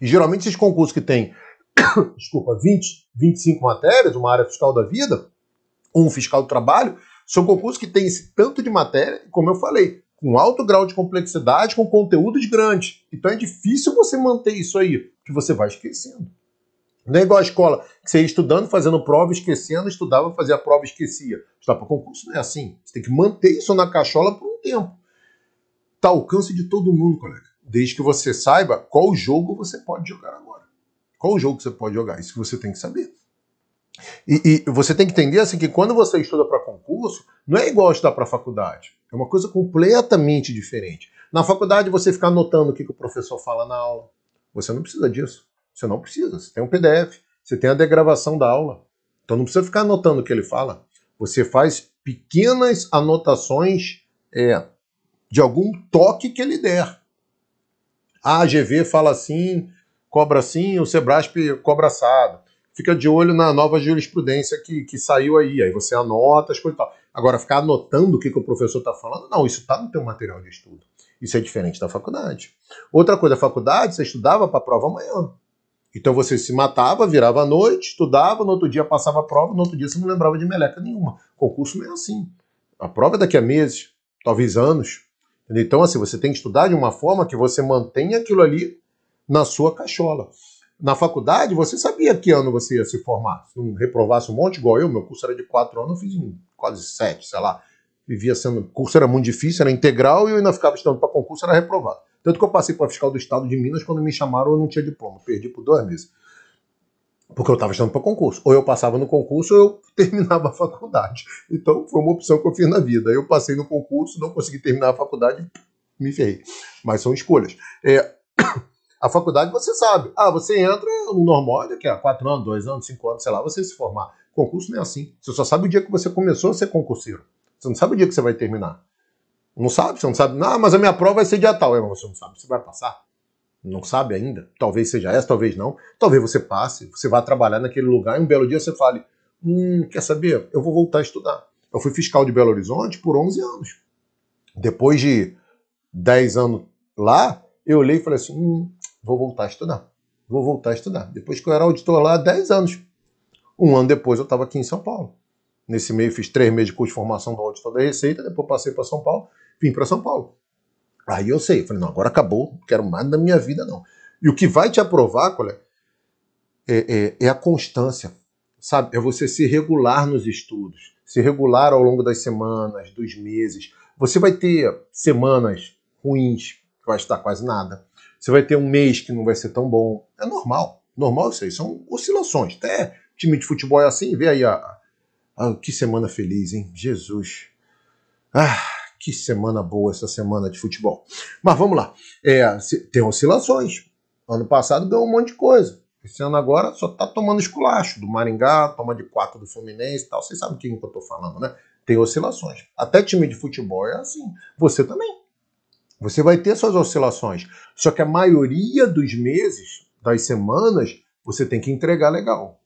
E geralmente esses concursos que têm, [COUGHS] desculpa, 20, 25 matérias, uma área fiscal da vida, um fiscal do trabalho, são concursos que têm esse tanto de matéria, como eu falei, com alto grau de complexidade, com conteúdos grandes. Então é difícil você manter isso aí, que você vai esquecendo. Não é igual a escola, que você ia estudando, fazendo prova, esquecendo, estudava, fazia a prova, esquecia. Estudar para concurso não é assim. Você tem que manter isso na cachola por um tempo está ao alcance de todo mundo, colega. Desde que você saiba qual jogo você pode jogar agora. Qual jogo você pode jogar? Isso que você tem que saber. E, e você tem que entender assim que quando você estuda para concurso, não é igual estudar para faculdade. É uma coisa completamente diferente. Na faculdade você fica anotando o que, que o professor fala na aula. Você não precisa disso. Você não precisa. Você tem um PDF, você tem a degravação da aula. Então não precisa ficar anotando o que ele fala. Você faz pequenas anotações é, de algum toque que ele der. A AGV fala assim, cobra assim, o Sebrasp cobra assado. Fica de olho na nova jurisprudência que, que saiu aí, aí você anota as coisas e tal. Agora, ficar anotando o que, que o professor está falando, não, isso está no teu material de estudo. Isso é diferente da faculdade. Outra coisa, a faculdade você estudava para a prova amanhã. Então você se matava, virava à noite, estudava, no outro dia passava a prova, no outro dia você não lembrava de meleca nenhuma. Concurso não é assim. A prova é daqui a meses, talvez anos. Entendeu? Então, assim, você tem que estudar de uma forma que você mantenha aquilo ali na sua cachola. Na faculdade, você sabia que ano você ia se formar. Se não reprovasse um monte, igual eu, meu curso era de quatro anos, eu fiz em quase sete, sei lá. Vivia sendo. O curso era muito difícil, era integral e eu ainda ficava estudando para concurso, era reprovado. Tanto que eu passei para fiscal do estado de Minas quando me chamaram, eu não tinha diploma, perdi por dois meses porque eu estava estudando para concurso. Ou eu passava no concurso ou eu [LAUGHS] terminava a faculdade. Então foi uma opção que eu fiz na vida. Eu passei no concurso, não consegui terminar a faculdade, me ferrei. Mas são escolhas. É, [COUGHS] a faculdade você sabe. Ah, você entra no normal, que é 4 anos, 2 anos, 5 anos, sei lá, você se formar. Concurso não é assim. Você só sabe o dia que você começou a ser concurseiro. Você não sabe o dia que você vai terminar. Não sabe, você não sabe. Ah, mas a minha prova vai ser dia tal. É, você não sabe, você vai passar não sabe ainda, talvez seja essa, talvez não, talvez você passe, você vá trabalhar naquele lugar e um belo dia você fale, hum, quer saber, eu vou voltar a estudar. Eu fui fiscal de Belo Horizonte por 11 anos. Depois de 10 anos lá, eu olhei e falei assim, hum, vou voltar a estudar, vou voltar a estudar. Depois que eu era auditor lá 10 anos. Um ano depois eu estava aqui em São Paulo. Nesse meio fiz três meses de curso de formação do auditor da Receita, depois passei para São Paulo, vim para São Paulo. Aí eu sei, eu falei, não, agora acabou, não quero mais da minha vida, não. E o que vai te aprovar, colega, é? é, é, é a constância, sabe? É você se regular nos estudos, se regular ao longo das semanas, dos meses. Você vai ter semanas ruins, que vai estar quase nada. Você vai ter um mês que não vai ser tão bom. É normal, normal isso aí, são oscilações. Até time de futebol é assim, vê aí a, a, a que semana feliz, hein? Jesus. Ah, que semana boa essa semana de futebol. Mas vamos lá. É, tem oscilações. Ano passado ganhou um monte de coisa. Esse ano agora só tá tomando esculacho do Maringá, toma de quatro do Fluminense e tal. Vocês sabem quem que eu tô falando, né? Tem oscilações. Até time de futebol é assim. Você também. Você vai ter suas oscilações. Só que a maioria dos meses, das semanas, você tem que entregar legal.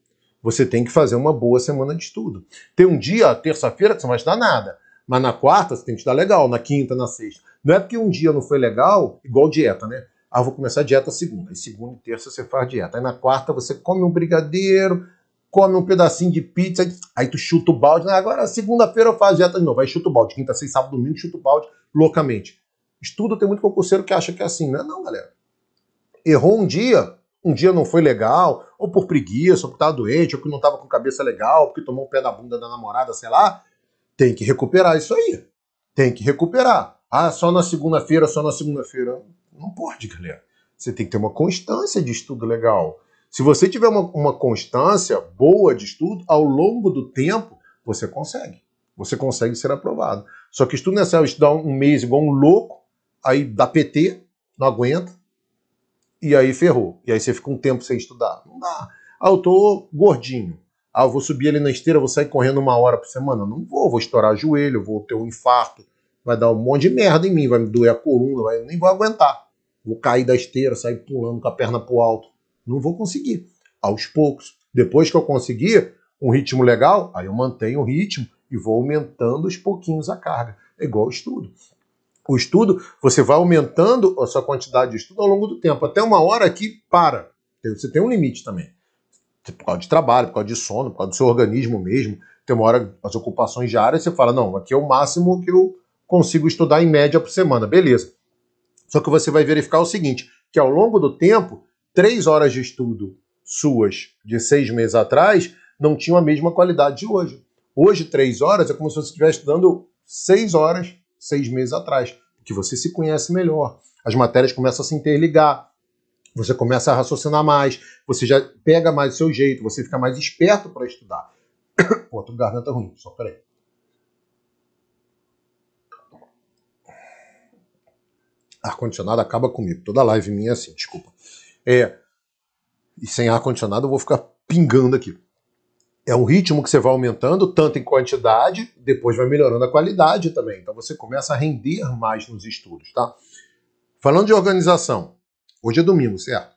Você tem que fazer uma boa semana de estudo. Tem um dia, terça-feira, que você não vai estudar nada. Mas na quarta você tem que estar legal, na quinta, na sexta. Não é porque um dia não foi legal, igual dieta, né? Ah, vou começar a dieta segunda. E segunda e terça você faz dieta. Aí na quarta você come um brigadeiro, come um pedacinho de pizza, aí tu chuta o balde. Né? agora segunda-feira eu faço dieta de novo. Aí chuta o balde. Quinta, sexta, sábado, domingo, chuta o balde loucamente. Estudo tem muito concurseiro que acha que é assim. Não é não, galera. Errou um dia, um dia não foi legal, ou por preguiça, ou porque tava doente, ou porque não estava com cabeça legal, ou porque tomou um pé da bunda da namorada, sei lá. Tem que recuperar isso aí. Tem que recuperar. Ah, só na segunda-feira, só na segunda-feira. Não pode, galera. Você tem que ter uma constância de estudo legal. Se você tiver uma, uma constância boa de estudo, ao longo do tempo, você consegue. Você consegue ser aprovado. Só que estudo nessa é estudar um mês igual um louco, aí dá PT, não aguenta, e aí ferrou. E aí você fica um tempo sem estudar. Não dá. Ah, eu tô gordinho. Ah, eu vou subir ali na esteira, vou sair correndo uma hora por semana. Não vou, vou estourar o joelho, vou ter um infarto, vai dar um monte de merda em mim, vai me doer a coluna, vai, nem vou aguentar. Vou cair da esteira, sair pulando com a perna pro alto. Não vou conseguir. Aos poucos. Depois que eu conseguir um ritmo legal, aí eu mantenho o ritmo e vou aumentando os pouquinhos a carga. É igual o estudo. O estudo, você vai aumentando a sua quantidade de estudo ao longo do tempo, até uma hora que para. Você tem um limite também. Tipo, por causa de trabalho, por causa de sono, por causa do seu organismo mesmo. Tem uma hora, as ocupações diárias, você fala, não, aqui é o máximo que eu consigo estudar em média por semana. Beleza. Só que você vai verificar o seguinte, que ao longo do tempo, três horas de estudo suas de seis meses atrás não tinham a mesma qualidade de hoje. Hoje, três horas é como se você estivesse estudando seis horas, seis meses atrás, porque você se conhece melhor. As matérias começam a se interligar, você começa a raciocinar mais, você já pega mais o seu jeito, você fica mais esperto para estudar. Outro [COUGHS] garganta ruim, só peraí. Ar-condicionado acaba comigo. Toda live minha é assim, desculpa. É, e sem ar-condicionado eu vou ficar pingando aqui. É um ritmo que você vai aumentando, tanto em quantidade, depois vai melhorando a qualidade também. Então você começa a render mais nos estudos, tá? Falando de organização, Hoje é domingo, certo?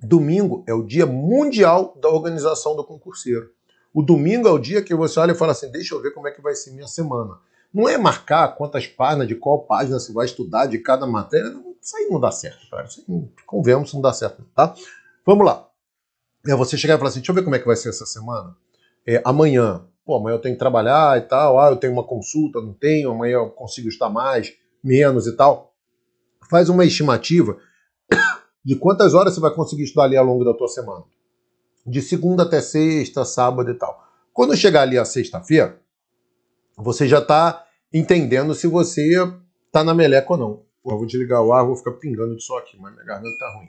Domingo é o dia mundial da organização do concurseiro. O domingo é o dia que você olha e fala assim: deixa eu ver como é que vai ser minha semana. Não é marcar quantas páginas, de qual página você vai estudar, de cada matéria. Isso aí não dá certo, cara. Isso aí, convenhamos, não dá certo, tá? Vamos lá. É você chegar e falar assim: deixa eu ver como é que vai ser essa semana. É, amanhã, pô, amanhã eu tenho que trabalhar e tal, ah, eu tenho uma consulta, não tenho, amanhã eu consigo estar mais, menos e tal. Faz uma estimativa de quantas horas você vai conseguir estudar ali ao longo da tua semana. De segunda até sexta, sábado e tal. Quando chegar ali a sexta-feira, você já está entendendo se você está na meleca ou não. Pô, vou desligar o ar, vou ficar pingando de só aqui, mas minha garganta tá ruim.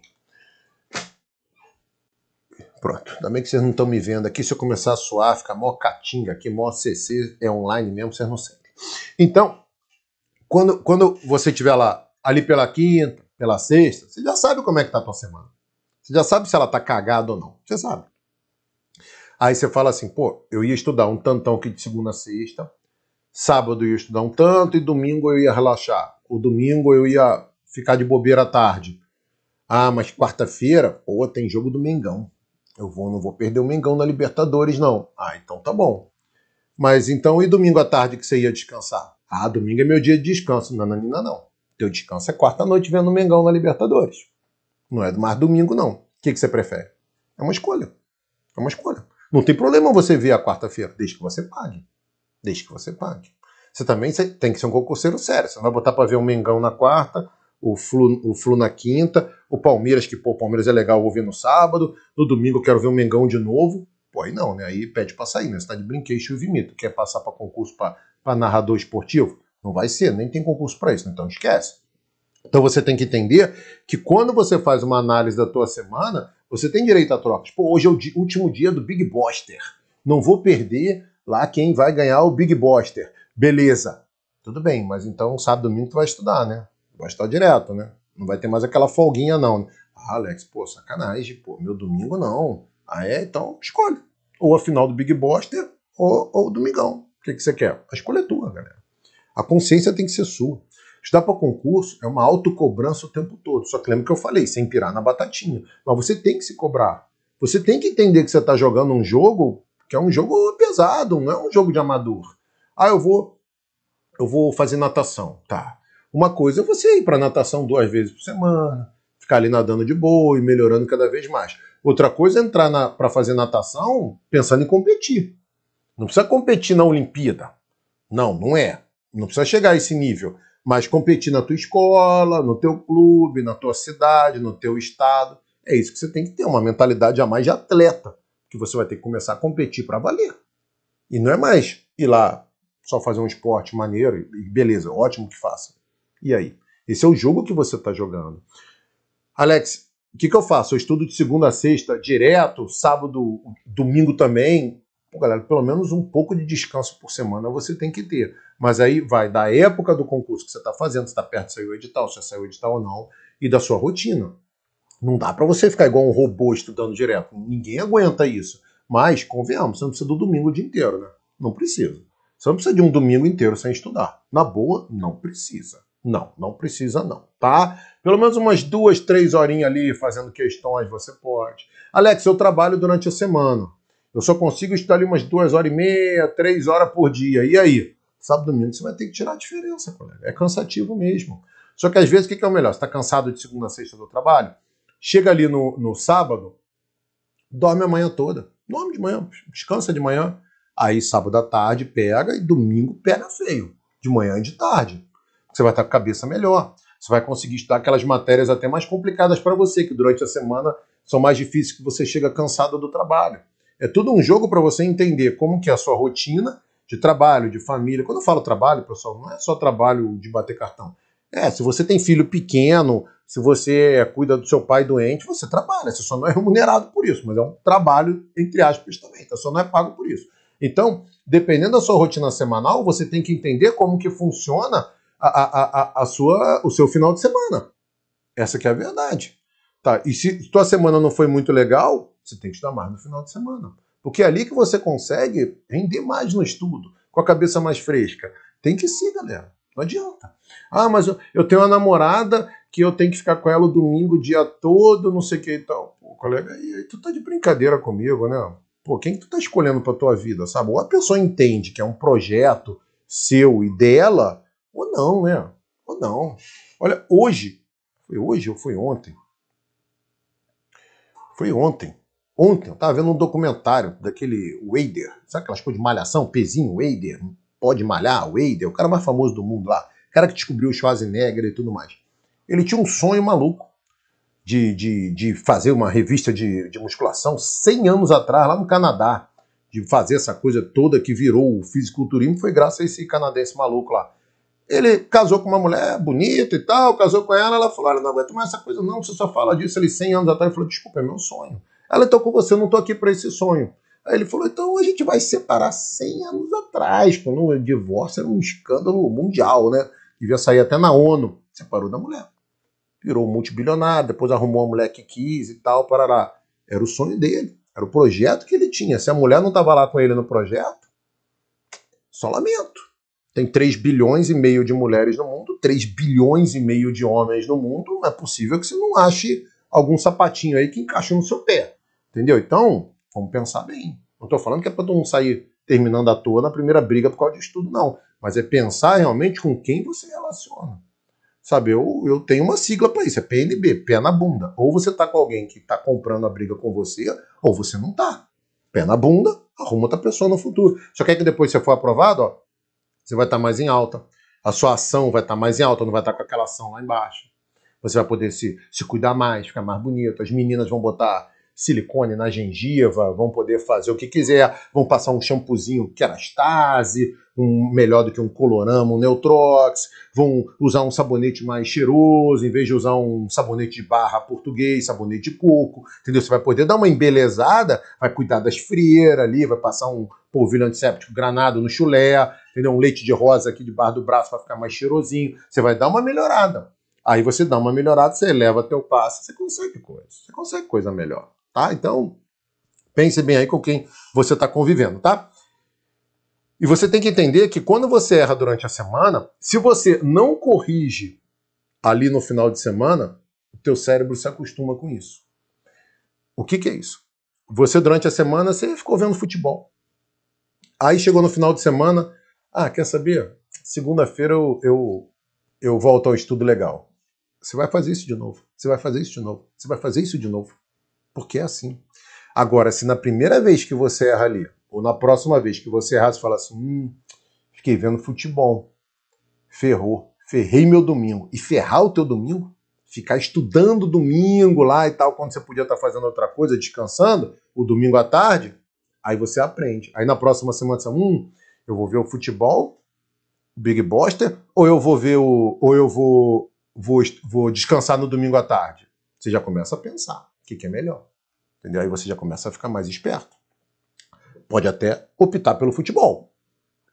Pronto, ainda bem que vocês não estão me vendo aqui. Se eu começar a suar, fica mó catinga aqui, mó CC, é online mesmo, vocês não sentem. Então, quando, quando você estiver lá, ali pela quinta, pela sexta, você já sabe como é que tá a tua semana. Você já sabe se ela tá cagada ou não. Você sabe. Aí você fala assim, pô, eu ia estudar um tantão aqui de segunda a sexta, sábado eu ia estudar um tanto e domingo eu ia relaxar. O domingo eu ia ficar de bobeira à tarde. Ah, mas quarta-feira, pô, tem jogo do Mengão. Eu vou, não vou perder o Mengão na Libertadores, não. Ah, então tá bom. Mas então, e domingo à tarde que você ia descansar? Ah, domingo é meu dia de descanso. não, não, não. Teu descanso é quarta-noite vendo o Mengão na Libertadores. Não é do mais domingo, não. O que, que você prefere? É uma escolha. É uma escolha. Não tem problema você ver a quarta-feira, desde que você pague. Desde que você pague. Você também tem que ser um concurseiro sério. Você não vai botar para ver o Mengão na quarta, o Flu, o Flu na quinta, o Palmeiras, que, pô, o Palmeiras é legal, ouvir no sábado, no domingo eu quero ver o Mengão de novo. Pô, aí não, né? Aí pede pra sair, né? Você tá de brinquedo e mito. Quer passar para concurso para narrador esportivo? Não vai ser, nem tem concurso para isso, então esquece. Então você tem que entender que quando você faz uma análise da tua semana, você tem direito a trocas. Pô, tipo, hoje é o último dia do Big Boster. Não vou perder lá quem vai ganhar o Big Boster. Beleza. Tudo bem, mas então sábado e domingo tu vai estudar, né? Vai estudar direto, né? Não vai ter mais aquela folguinha, não. Né? Ah, Alex, pô, sacanagem, pô, meu domingo não. Ah, é? Então escolhe. Ou a final do Big Boster ou, ou o domingão. O que, que você quer? A escolha é tua, galera. A consciência tem que ser sua. Estudar para concurso é uma autocobrança o tempo todo. Só que lembra que eu falei, sem pirar na batatinha. Mas você tem que se cobrar. Você tem que entender que você está jogando um jogo que é um jogo pesado, não é um jogo de amador. Ah, eu vou, eu vou fazer natação, tá? Uma coisa é você ir para natação duas vezes por semana, ficar ali nadando de boa e melhorando cada vez mais. Outra coisa é entrar para fazer natação pensando em competir. Não precisa competir na Olimpíada. Não, não é não precisa chegar a esse nível, mas competir na tua escola, no teu clube, na tua cidade, no teu estado. É isso que você tem que ter, uma mentalidade a mais de atleta, que você vai ter que começar a competir para valer. E não é mais ir lá só fazer um esporte maneiro e beleza, ótimo que faça. E aí? Esse é o jogo que você está jogando. Alex, o que, que eu faço? Eu estudo de segunda a sexta direto, sábado, domingo também. Pô, galera, pelo menos um pouco de descanso por semana você tem que ter. Mas aí vai da época do concurso que você está fazendo, se está perto de sair o edital, se já saiu o edital ou não, e da sua rotina. Não dá para você ficar igual um robô estudando direto. Ninguém aguenta isso. Mas, convenhamos, você não precisa do domingo o dia inteiro, né? Não precisa. Você não precisa de um domingo inteiro sem estudar. Na boa, não precisa. Não, não precisa não, tá? Pelo menos umas duas, três horinhas ali fazendo questões, você pode. Alex, eu trabalho durante a semana. Eu só consigo estar ali umas duas horas e meia, três horas por dia. E aí? Sábado e domingo você vai ter que tirar a diferença, colega. É cansativo mesmo. Só que às vezes o que é o melhor? Você está cansado de segunda a sexta do trabalho? Chega ali no, no sábado, dorme a manhã toda. Dorme de manhã, descansa de manhã. Aí sábado à tarde pega e domingo pega feio. De manhã e de tarde. Você vai estar com a cabeça melhor. Você vai conseguir estudar aquelas matérias até mais complicadas para você, que durante a semana são mais difíceis que você chega cansado do trabalho. É tudo um jogo para você entender como que é a sua rotina de trabalho, de família. Quando eu falo trabalho, pessoal, não é só trabalho de bater cartão. É, se você tem filho pequeno, se você é, cuida do seu pai doente, você trabalha, você só não é remunerado por isso, mas é um trabalho, entre aspas, também, Você então só não é pago por isso. Então, dependendo da sua rotina semanal, você tem que entender como que funciona a, a, a, a sua, o seu final de semana. Essa que é a verdade. Tá? E se tua semana não foi muito legal, você tem que estudar mais no final de semana. Porque é ali que você consegue render mais no estudo, com a cabeça mais fresca. Tem que ser, galera. Não adianta. Ah, mas eu, tenho uma namorada que eu tenho que ficar com ela o domingo o dia todo, não sei o que e tal. Pô, colega, aí tu tá de brincadeira comigo, né? Pô, quem que tu tá escolhendo pra tua vida, sabe? Ou a pessoa entende que é um projeto seu e dela, ou não, né? Ou não. Olha, hoje, foi hoje ou foi ontem? Foi ontem Ontem eu estava vendo um documentário daquele Wader, sabe aquelas coisas de malhação, pezinho, Wader, pode malhar, Wader, o cara mais famoso do mundo lá, o cara que descobriu o Schwarzenegger e tudo mais. Ele tinha um sonho maluco de, de, de fazer uma revista de, de musculação 100 anos atrás, lá no Canadá, de fazer essa coisa toda que virou o fisiculturismo, foi graças a esse canadense maluco lá. Ele casou com uma mulher bonita e tal, casou com ela, ela falou, olha, não aguento mais essa coisa não, você só fala disso ali 100 anos atrás. Ele falou, desculpa, é meu sonho. Ela, então, com você, eu não estou aqui para esse sonho. Aí ele falou, então a gente vai separar 100 anos atrás, quando o divórcio era um escândalo mundial, né? Devia sair até na ONU. Separou da mulher. Virou multibilionário, depois arrumou a mulher que quis e tal, parará. Era o sonho dele, era o projeto que ele tinha. Se a mulher não estava lá com ele no projeto, só lamento. Tem 3 bilhões e meio de mulheres no mundo, 3 bilhões e meio de homens no mundo. Não é possível que você não ache algum sapatinho aí que encaixe no seu pé. Entendeu? Então, vamos pensar bem. Não estou falando que é para não sair terminando à toa na primeira briga por causa de estudo, não. Mas é pensar realmente com quem você relaciona. Sabe, eu, eu tenho uma sigla para isso, é PNB, pé na bunda. Ou você tá com alguém que tá comprando a briga com você, ou você não tá. Pé na bunda, arruma outra pessoa no futuro. Só que aí que depois você for aprovado, ó, você vai estar tá mais em alta. A sua ação vai estar tá mais em alta, não vai estar tá com aquela ação lá embaixo. Você vai poder se, se cuidar mais, ficar mais bonito. As meninas vão botar silicone na gengiva, vão poder fazer o que quiser, vão passar um shampoozinho Kerastase, é um melhor do que um Colorama, um Neutrox, vão usar um sabonete mais cheiroso, em vez de usar um sabonete de barra português, sabonete de coco, entendeu? Você vai poder dar uma embelezada, vai cuidar das frieiras ali, vai passar um polvilho antisséptico granado no chulé, entendeu? Um leite de rosa aqui de do braço para ficar mais cheirosinho, você vai dar uma melhorada. Aí você dá uma melhorada, você eleva teu passo, você consegue coisa, você consegue coisa melhor tá? Então, pense bem aí com quem você está convivendo, tá? E você tem que entender que quando você erra durante a semana, se você não corrige ali no final de semana, o teu cérebro se acostuma com isso. O que, que é isso? Você durante a semana você ficou vendo futebol. Aí chegou no final de semana, ah, quer saber? Segunda-feira eu, eu, eu volto ao estudo legal. Você vai fazer isso de novo. Você vai fazer isso de novo. Você vai fazer isso de novo. Porque é assim. Agora, se na primeira vez que você erra ali, ou na próxima vez que você errar, você fala assim: hum, fiquei vendo futebol, ferrou, ferrei meu domingo. E ferrar o teu domingo? Ficar estudando domingo lá e tal, quando você podia estar fazendo outra coisa, descansando, o domingo à tarde, aí você aprende. Aí na próxima semana você fala, hum, eu vou ver o futebol, o Big Boster, ou eu vou ver o. ou eu vou, vou, vou descansar no domingo à tarde. Você já começa a pensar o que, que é melhor. Entendeu? Aí você já começa a ficar mais esperto. Pode até optar pelo futebol.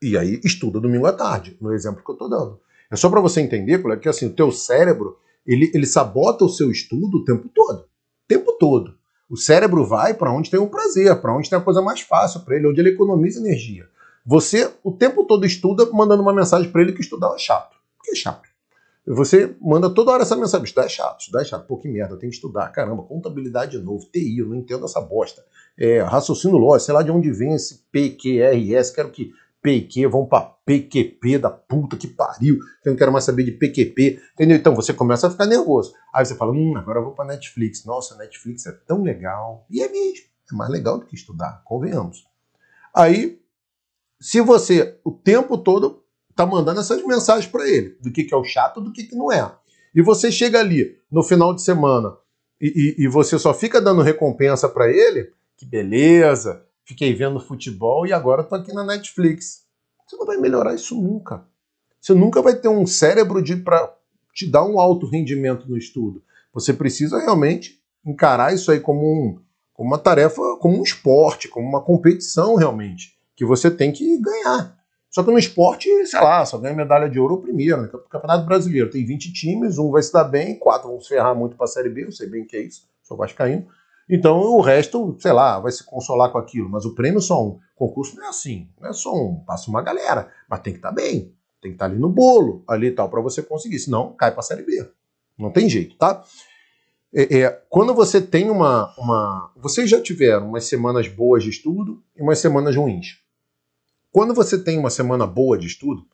E aí estuda domingo à tarde, no exemplo que eu estou dando. É só para você entender, colega, que assim, o teu cérebro, ele, ele sabota o seu estudo o tempo todo. O tempo todo. O cérebro vai para onde tem o prazer, para onde tem a coisa mais fácil para ele, onde ele economiza energia. Você o tempo todo estuda mandando uma mensagem para ele que estudar é chato. Que é chato. Você manda toda hora essa mensagem. Isso é chato, isso é chato. Pô, que merda, tem que estudar. Caramba, contabilidade de é novo, TI, eu não entendo essa bosta. É, raciocínio lógico, sei lá de onde vem esse PQRS, quero que PQ vão pra PQP da puta que pariu, que eu não quero mais saber de PQP, entendeu? Então você começa a ficar nervoso. Aí você fala, hum, agora eu vou pra Netflix. Nossa, Netflix é tão legal. E é mesmo, é mais legal do que estudar, convenhamos. Aí, se você o tempo todo tá mandando essas mensagens para ele, do que, que é o chato, do que, que não é. E você chega ali no final de semana e, e, e você só fica dando recompensa para ele, que beleza, fiquei vendo futebol e agora tô aqui na Netflix. Você não vai melhorar isso nunca. Você nunca vai ter um cérebro de para te dar um alto rendimento no estudo. Você precisa realmente encarar isso aí como, um, como uma tarefa, como um esporte, como uma competição realmente, que você tem que ganhar. Só que no esporte, sei lá, só ganha medalha de ouro ou primeiro, né? Campeonato Brasileiro tem 20 times, um vai se dar bem, quatro vão se ferrar muito para a Série B, eu sei bem que é isso, só vai caindo. Então o resto, sei lá, vai se consolar com aquilo. Mas o prêmio é só um. Concurso não é assim, não é só um. Passa uma galera, mas tem que estar tá bem, tem que estar tá ali no bolo, ali e tal, para você conseguir. Senão cai para a Série B. Não tem jeito, tá? É, é, quando você tem uma, uma. Vocês já tiveram umas semanas boas de estudo e umas semanas ruins. Quando você tem uma semana boa de estudo,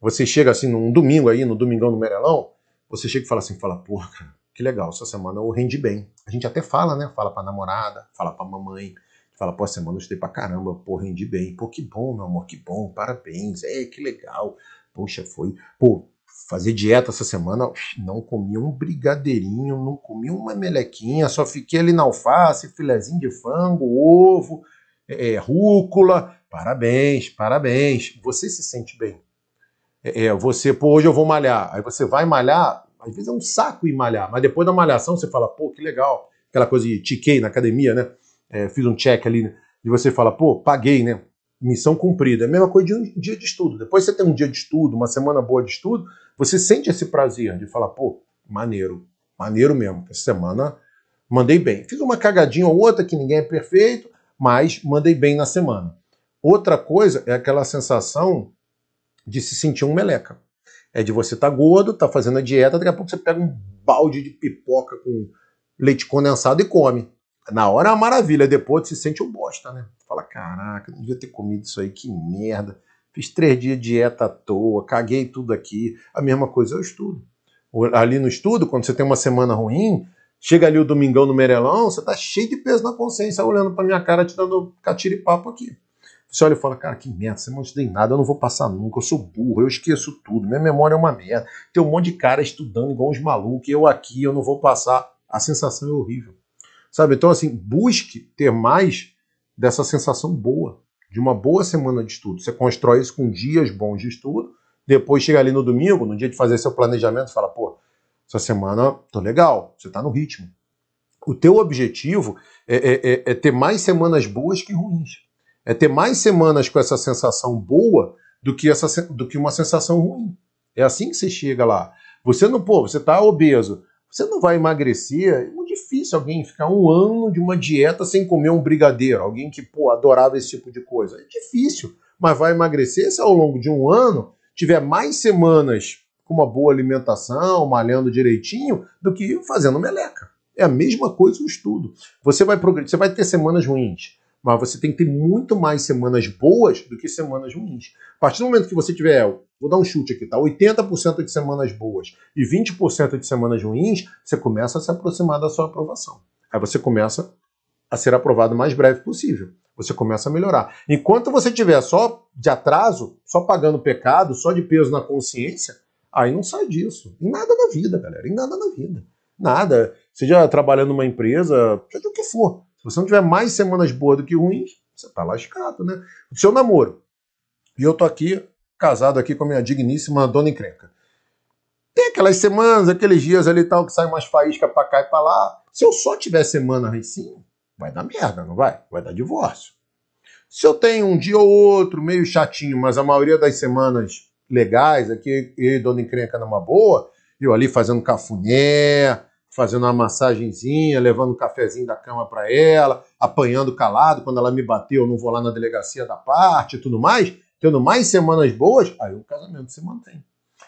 você chega assim num domingo aí, no domingão no Merelão, você chega e fala assim, fala, porra, cara, que legal, essa semana eu rendi bem. A gente até fala, né? Fala pra namorada, fala pra mamãe, fala, pô, semana eu estudei pra caramba, pô, rendi bem. Pô, que bom, meu amor, que bom, parabéns, é, que legal. Poxa, foi, pô, fazer dieta essa semana, não comi um brigadeirinho, não comi uma melequinha, só fiquei ali na alface, filezinho de frango, ovo, é, rúcula, Parabéns, parabéns. Você se sente bem. É, é, você, pô, hoje eu vou malhar. Aí você vai malhar, às vezes é um saco ir malhar, mas depois da malhação você fala, pô, que legal. Aquela coisa de tiquei na academia, né? É, fiz um check ali, né? e você fala, pô, paguei, né? Missão cumprida. É a mesma coisa de um dia de estudo. Depois você tem um dia de estudo, uma semana boa de estudo, você sente esse prazer de falar, pô, maneiro, maneiro mesmo. Essa semana mandei bem. Fiz uma cagadinha ou outra que ninguém é perfeito, mas mandei bem na semana. Outra coisa é aquela sensação de se sentir um meleca. É de você estar tá gordo, tá fazendo a dieta, daqui a pouco você pega um balde de pipoca com leite condensado e come. Na hora é uma maravilha, depois você se sente um bosta, né? Fala, caraca, devia ter comido isso aí, que merda. Fiz três dias de dieta à toa, caguei tudo aqui. A mesma coisa é o estudo. Ali no estudo, quando você tem uma semana ruim, chega ali o domingão no Merelão, você tá cheio de peso na consciência, olhando pra minha cara, te dando catiripapo aqui. Você olha e fala, cara, que merda, você não estudei nada, eu não vou passar nunca, eu sou burro, eu esqueço tudo, minha memória é uma merda. Tem um monte de cara estudando igual uns malucos, eu aqui, eu não vou passar. A sensação é horrível. Sabe? Então, assim, busque ter mais dessa sensação boa, de uma boa semana de estudo. Você constrói isso com dias bons de estudo, depois chega ali no domingo, no dia de fazer seu planejamento, fala, pô, essa semana tô legal, você tá no ritmo. O teu objetivo é, é, é, é ter mais semanas boas que ruins é ter mais semanas com essa sensação boa do que, essa, do que uma sensação ruim. É assim que você chega lá. Você não, pô, você está obeso, você não vai emagrecer. É muito difícil alguém ficar um ano de uma dieta sem comer um brigadeiro. Alguém que, pô, adorava esse tipo de coisa. É difícil, mas vai emagrecer se ao longo de um ano tiver mais semanas com uma boa alimentação, malhando direitinho, do que fazendo meleca. É a mesma coisa o estudo. Você vai, você vai ter semanas ruins, mas você tem que ter muito mais semanas boas do que semanas ruins. A partir do momento que você tiver, vou dar um chute aqui, tá? 80% de semanas boas e 20% de semanas ruins, você começa a se aproximar da sua aprovação. Aí você começa a ser aprovado o mais breve possível. Você começa a melhorar. Enquanto você tiver só de atraso, só pagando pecado, só de peso na consciência, aí não sai disso. Em nada na vida, galera. Em nada na vida. Nada. Seja trabalhando numa empresa, seja o que for. Se você não tiver mais semanas boas do que ruins, você tá lascado, né? O seu namoro. E eu tô aqui, casado aqui com a minha digníssima dona encrenca. Tem aquelas semanas, aqueles dias ali tal, que sai umas faíscas pra cá e pra lá. Se eu só tiver semana assim, vai dar merda, não vai? Vai dar divórcio. Se eu tenho um dia ou outro meio chatinho, mas a maioria das semanas legais, aqui eu e Dona Encrenca numa boa, eu ali fazendo cafuné, fazendo uma massagenzinha, levando um cafezinho da cama para ela, apanhando calado, quando ela me bateu, eu não vou lá na delegacia da parte e tudo mais, tendo mais semanas boas, aí o casamento se mantém.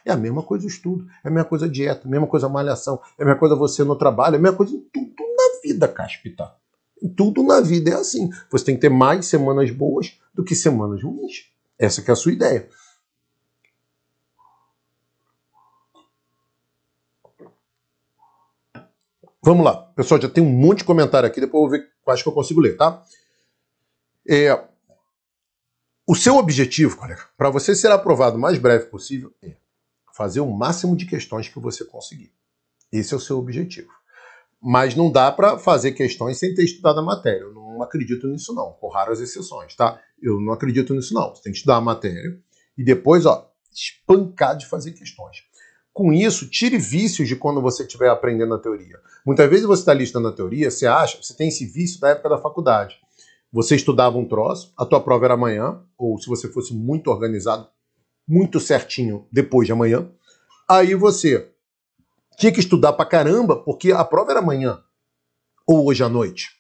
É a mesma coisa o estudo, é a mesma coisa a dieta, é a mesma coisa a malhação, é a mesma coisa você no trabalho, é a mesma coisa em tudo na vida, Caspita. Em tudo na vida é assim. Você tem que ter mais semanas boas do que semanas ruins. Essa que é a sua ideia. Vamos lá. Pessoal, já tem um monte de comentário aqui, depois eu vou ver quais que eu consigo ler, tá? É, o seu objetivo, colega, para você ser aprovado o mais breve possível, é fazer o máximo de questões que você conseguir. Esse é o seu objetivo. Mas não dá para fazer questões sem ter estudado a matéria. Eu não acredito nisso, não, com raras exceções, tá? Eu não acredito nisso, não. Você tem que estudar a matéria e depois, ó, espancar de fazer questões. Com isso, tire vícios de quando você estiver aprendendo a teoria. Muitas vezes você está listando a teoria, você acha, você tem esse vício da época da faculdade. Você estudava um troço, a tua prova era amanhã, ou se você fosse muito organizado, muito certinho depois de amanhã. Aí você tinha que estudar pra caramba, porque a prova era amanhã, ou hoje à noite.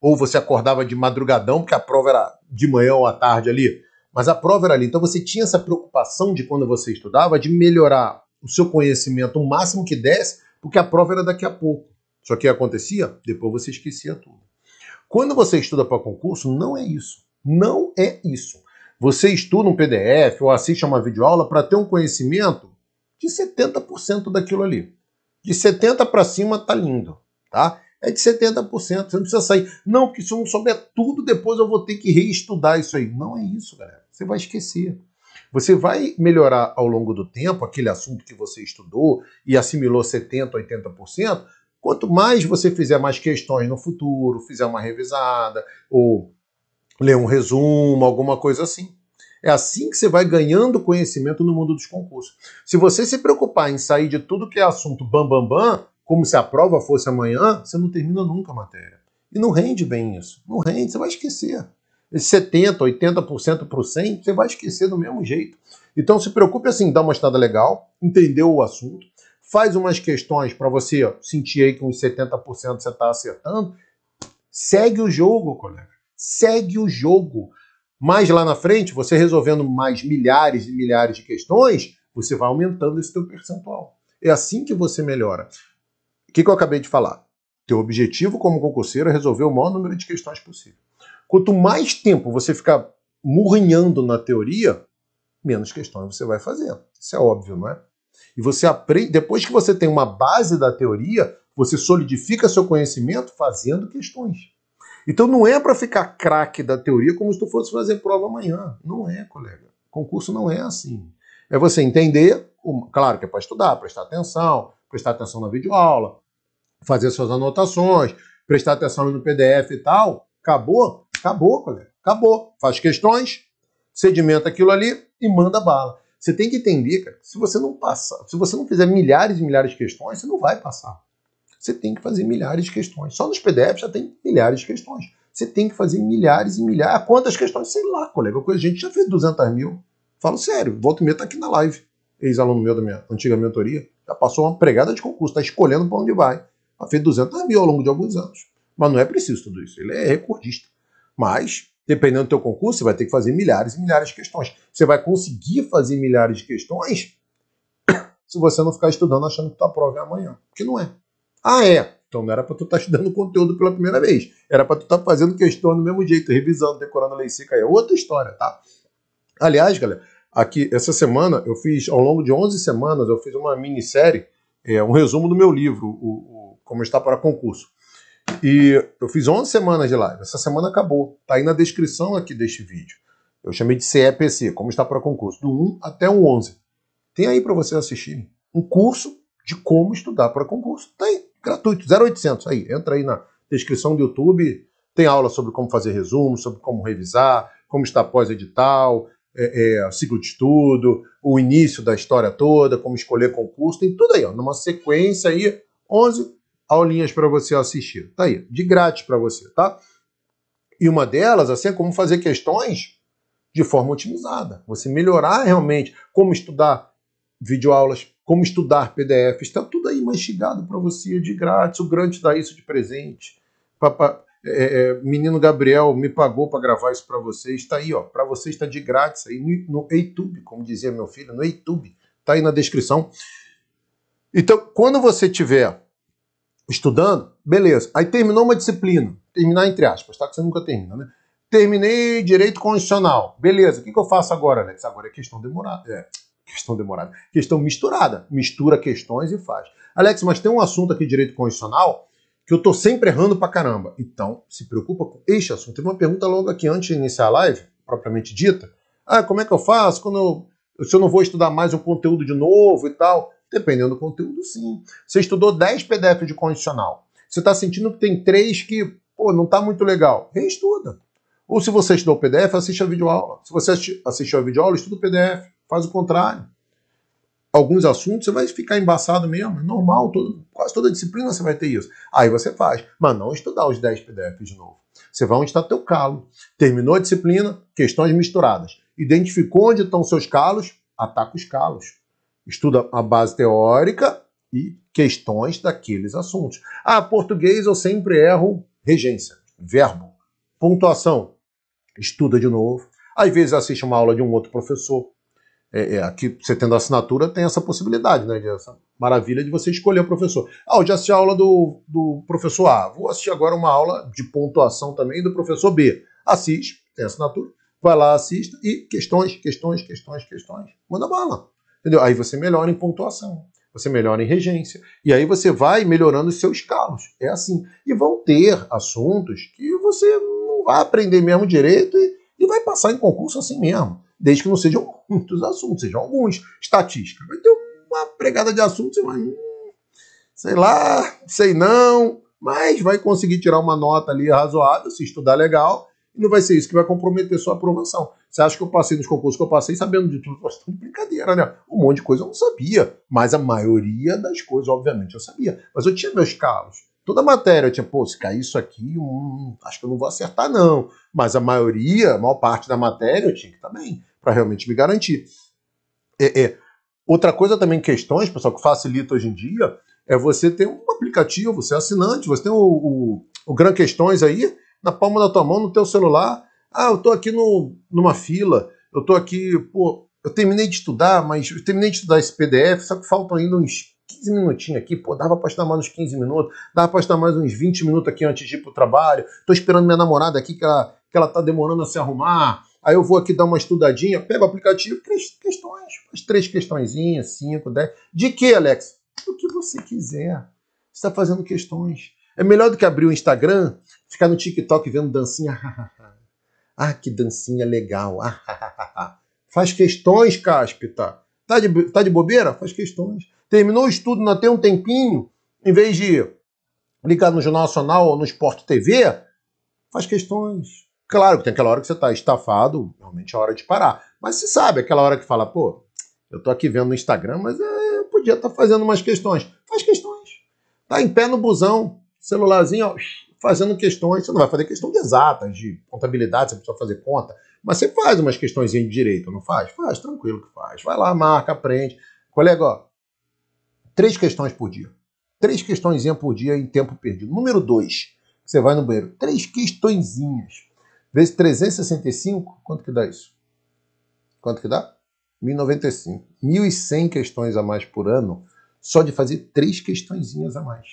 Ou você acordava de madrugadão, porque a prova era de manhã ou à tarde ali. Mas a prova era ali. Então você tinha essa preocupação de quando você estudava de melhorar o seu conhecimento o máximo que desse, porque a prova era daqui a pouco. Só que acontecia, depois você esquecia tudo. Quando você estuda para concurso, não é isso. Não é isso. Você estuda um PDF ou assiste a uma videoaula para ter um conhecimento de 70% daquilo ali. De 70% para cima tá lindo, tá? É de 70%, você não precisa sair. Não, porque se eu não souber tudo, depois eu vou ter que reestudar isso aí. Não é isso, galera. Você vai esquecer. Você vai melhorar ao longo do tempo aquele assunto que você estudou e assimilou 70%, 80%. Quanto mais você fizer mais questões no futuro, fizer uma revisada, ou ler um resumo, alguma coisa assim. É assim que você vai ganhando conhecimento no mundo dos concursos. Se você se preocupar em sair de tudo que é assunto bam bam bam, como se a prova fosse amanhã, você não termina nunca a matéria. E não rende bem isso. Não rende, você vai esquecer. 70%, 80% para o 100%, você vai esquecer do mesmo jeito. Então se preocupe assim, dá uma estada legal, entendeu o assunto, faz umas questões para você ó, sentir aí que uns 70% você está acertando, segue o jogo, colega. Segue o jogo. Mas lá na frente, você resolvendo mais milhares e milhares de questões, você vai aumentando esse teu percentual. É assim que você melhora. O que, que eu acabei de falar? Teu objetivo como concurseiro é resolver o maior número de questões possível. Quanto mais tempo você ficar murrinhando na teoria, menos questões você vai fazer. Isso é óbvio, não é? E você aprende, depois que você tem uma base da teoria, você solidifica seu conhecimento fazendo questões. Então não é para ficar craque da teoria como se tu fosse fazer prova amanhã. Não é, colega. Concurso não é assim. É você entender, claro que é para estudar, prestar atenção, prestar atenção na videoaula, fazer suas anotações, prestar atenção no PDF e tal. Acabou. Acabou, colega. Acabou. Faz questões, sedimenta aquilo ali e manda bala. Você tem que entender, cara, se você não passar, se você não fizer milhares e milhares de questões, você não vai passar. Você tem que fazer milhares de questões. Só nos PDFs já tem milhares de questões. Você tem que fazer milhares e milhares. Ah, quantas questões? Sei lá, colega. A gente já fez 200 mil. Falo sério, volta e meia tá aqui na live. Ex-aluno meu da minha antiga mentoria, já passou uma pregada de concurso, está escolhendo para onde vai. Já fez 200 mil ao longo de alguns anos. Mas não é preciso tudo isso. Ele é recordista. Mas, dependendo do teu concurso, você vai ter que fazer milhares e milhares de questões. Você vai conseguir fazer milhares de questões [COUGHS] se você não ficar estudando achando que tua prova é amanhã. Que não é. Ah, é. Então não era para tu estar tá estudando conteúdo pela primeira vez. Era para tu estar tá fazendo questão do mesmo jeito, revisando, decorando a lei seca. É outra história, tá? Aliás, galera, aqui essa semana eu fiz, ao longo de 11 semanas, eu fiz uma minissérie, é, um resumo do meu livro, o, o Como Está para Concurso. E eu fiz 11 semanas de live. Essa semana acabou. Tá aí na descrição aqui deste vídeo. Eu chamei de CEPC, como está para concurso, do 1 até o 11. Tem aí para você assistir um curso de como estudar para concurso. Tem, tá gratuito, 0800. Aí, entra aí na descrição do YouTube. Tem aula sobre como fazer resumo, sobre como revisar, como está pós-edital, é, é, ciclo de estudo, o início da história toda, como escolher concurso. Tem tudo aí, ó, numa sequência aí, 11 aulinhas para você assistir. Tá aí, de grátis para você, tá? E uma delas, assim, é como fazer questões de forma otimizada. Você melhorar realmente como estudar videoaulas, como estudar PDFs, está tudo aí mastigado para você de grátis. O grande dá isso de presente. Papá, é, é, menino Gabriel me pagou para gravar isso para vocês. Está aí, ó, para vocês está de grátis aí no, no YouTube, como dizia meu filho, no YouTube. Está aí na descrição. Então, quando você tiver estudando, beleza. Aí terminou uma disciplina, terminar entre aspas, tá? Que você nunca termina, né? Terminei direito constitucional, beleza. O que, que eu faço agora, Alex? Agora é questão demorada. É, questão demorada. Questão misturada. Mistura questões e faz. Alex, mas tem um assunto aqui de direito constitucional que eu tô sempre errando pra caramba. Então, se preocupa com este assunto. Teve uma pergunta logo aqui antes de iniciar a live, propriamente dita. Ah, como é que eu faço quando eu, se eu não vou estudar mais um conteúdo de novo e tal? Dependendo do conteúdo, sim. Você estudou 10 PDF de condicional. Você está sentindo que tem três que, pô, não está muito legal. Reestuda. Ou se você estudou o PDF, assiste a videoaula. Se você assistiu a videoaula, estuda o PDF. Faz o contrário. Alguns assuntos você vai ficar embaçado mesmo, é normal, todo, quase toda disciplina você vai ter isso. Aí você faz, mas não estudar os 10 PDFs de novo. Você vai onde está teu calo. Terminou a disciplina, questões misturadas. Identificou onde estão seus calos, ataca os calos. Estuda a base teórica e questões daqueles assuntos. Ah, português eu sempre erro regência, verbo, pontuação. Estuda de novo. Às vezes assiste uma aula de um outro professor. É, é, aqui você tendo assinatura tem essa possibilidade, né? De essa maravilha de você escolher o professor. Ah, eu já assisti a aula do, do professor A. Vou assistir agora uma aula de pontuação também do professor B. Assiste, tem assinatura. Vai lá, assista e questões, questões, questões, questões. Manda bala. Entendeu? Aí você melhora em pontuação, você melhora em regência, e aí você vai melhorando os seus carros. É assim. E vão ter assuntos que você não vai aprender mesmo direito e, e vai passar em concurso assim mesmo. Desde que não sejam muitos assuntos, sejam alguns. Estatística. Vai ter uma pregada de assuntos, mas. Sei lá, sei não, mas vai conseguir tirar uma nota ali razoável, se estudar legal, não vai ser isso que vai comprometer sua aprovação. Você acha que eu passei nos concursos que eu passei sabendo de tudo? Nossa, é tá brincadeira, né? Um monte de coisa eu não sabia, mas a maioria das coisas, obviamente, eu sabia. Mas eu tinha meus carros. Toda matéria eu tinha, pô, se cair isso aqui, hum, acho que eu não vou acertar, não. Mas a maioria, a maior parte da matéria eu tinha que também, para realmente me garantir. É, é. Outra coisa também, questões, pessoal, que facilita hoje em dia, é você ter um aplicativo, você é assinante, você tem o, o, o Gran Questões aí, na palma da tua mão, no teu celular. Ah, eu tô aqui no, numa fila, eu tô aqui, pô, eu terminei de estudar, mas eu terminei de estudar esse PDF, só que faltam ainda uns 15 minutinhos aqui, pô, dava pra estar mais uns 15 minutos, dava pra estar mais uns 20 minutos aqui antes de ir pro trabalho, tô esperando minha namorada aqui que ela, que ela tá demorando a se arrumar, aí eu vou aqui dar uma estudadinha, pega o aplicativo, questões, as três questõezinhas, cinco, dez. De que, Alex? Do que você quiser. Você está fazendo questões. É melhor do que abrir o Instagram Ficar no TikTok vendo dancinha. [LAUGHS] ah, que dancinha legal. Ah, faz questões, Cáspita. Tá de, tá de bobeira? Faz questões. Terminou o estudo, não tem um tempinho, em vez de ligar no Jornal Nacional ou no Esporte TV, faz questões. Claro que tem aquela hora que você está estafado, realmente é hora de parar. Mas você sabe, aquela hora que fala, pô, eu tô aqui vendo no Instagram, mas é, eu podia estar tá fazendo umas questões. Faz questões. Tá em pé no busão, celularzinho, ó, fazendo questões, você não vai fazer questão de exatas, de contabilidade, você precisa fazer conta, mas você faz umas questões de direito, não faz? Faz, tranquilo que faz. Vai lá, marca, aprende. Colega, ó, três questões por dia. Três questões por dia em tempo perdido. Número dois, você vai no banheiro. Três questõezinhas. Vezes 365, quanto que dá isso? Quanto que dá? 1.095. 1.100 questões a mais por ano, só de fazer três questõezinhas a mais.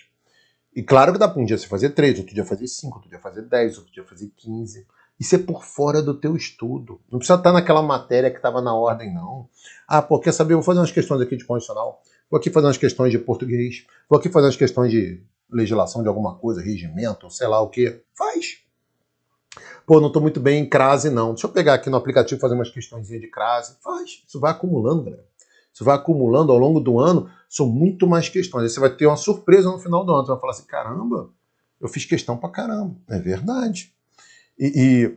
E claro que dá para um dia você fazer três, outro dia fazer cinco, outro dia fazer dez, outro dia fazer quinze. Isso é por fora do teu estudo. Não precisa estar tá naquela matéria que estava na ordem, não. Ah, pô, quer saber? vou fazer umas questões aqui de condicional. Vou aqui fazer umas questões de português. Vou aqui fazer umas questões de legislação de alguma coisa, regimento, sei lá o que. Faz. Pô, não estou muito bem em crase, não. Deixa eu pegar aqui no aplicativo fazer umas questões de crase. Faz. Isso vai acumulando, galera. Você vai acumulando ao longo do ano, são muito mais questões. Aí você vai ter uma surpresa no final do ano. Você vai falar assim: caramba, eu fiz questão pra caramba. É verdade. E,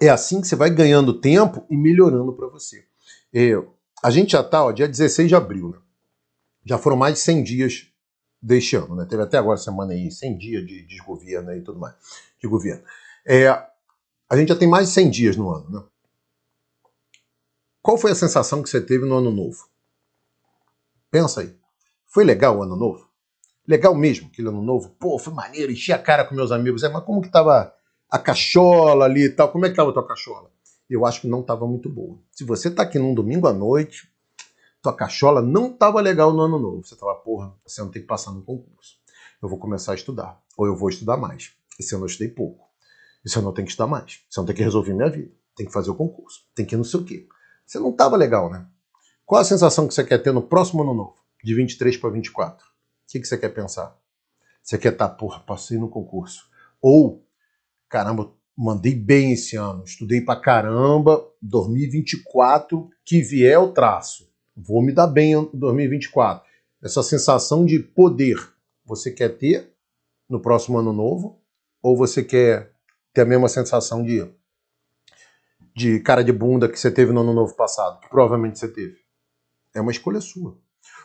e é assim que você vai ganhando tempo e melhorando para você. É, a gente já tá, dia 16 de abril, né? Já foram mais de 100 dias deste ano, né? Teve até agora semana aí 100 dias de desgoverno e tudo mais, de governo. É, a gente já tem mais de 100 dias no ano, né? Qual foi a sensação que você teve no ano novo? Pensa aí. Foi legal o ano novo? Legal mesmo aquele ano novo? Pô, foi maneiro, enchi a cara com meus amigos. É, mas como que tava a cachola ali e tal? Como é que tava a tua cachola? Eu acho que não tava muito boa. Se você tá aqui num domingo à noite, tua cachola não tava legal no ano novo. Você tava, porra, você não tem que passar no concurso. Eu vou começar a estudar. Ou eu vou estudar mais. Esse eu eu estudei pouco. Esse eu eu tenho que estudar mais. Esse eu não tenho que resolver minha vida. Tem que fazer o concurso. Tem que não sei o quê você não estava legal, né? Qual a sensação que você quer ter no próximo ano novo, de 23 para 24? O que, que você quer pensar? Você quer estar, tá, porra, passei no concurso. Ou, caramba, mandei bem esse ano, estudei pra caramba, 2024, que vier o traço. Vou me dar bem em 2024. Essa sensação de poder você quer ter no próximo ano novo? Ou você quer ter a mesma sensação de de cara de bunda que você teve no ano novo passado, que provavelmente você teve. É uma escolha sua.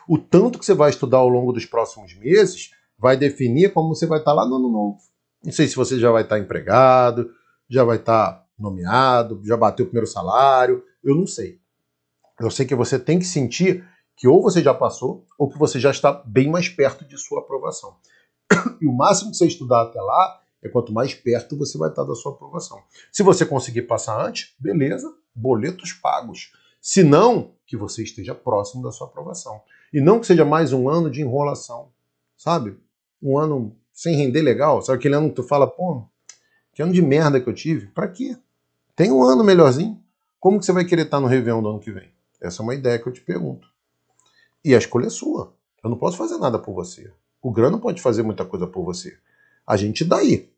O tanto que você vai estudar ao longo dos próximos meses vai definir como você vai estar tá lá no ano novo. Não sei se você já vai estar tá empregado, já vai estar tá nomeado, já bateu o primeiro salário, eu não sei. Eu sei que você tem que sentir que ou você já passou ou que você já está bem mais perto de sua aprovação. [COUGHS] E o máximo que você estudar até lá é quanto mais perto você vai estar da sua aprovação. Se você conseguir passar antes, beleza, boletos pagos. Se não, que você esteja próximo da sua aprovação. E não que seja mais um ano de enrolação, sabe? Um ano sem render legal. Sabe aquele ano que tu fala, pô, que ano de merda que eu tive? Para quê? Tem um ano melhorzinho. Como que você vai querer estar no Réveillon do ano que vem? Essa é uma ideia que eu te pergunto. E a escolha é sua. Eu não posso fazer nada por você. O grano pode fazer muita coisa por você. A gente daí. Tá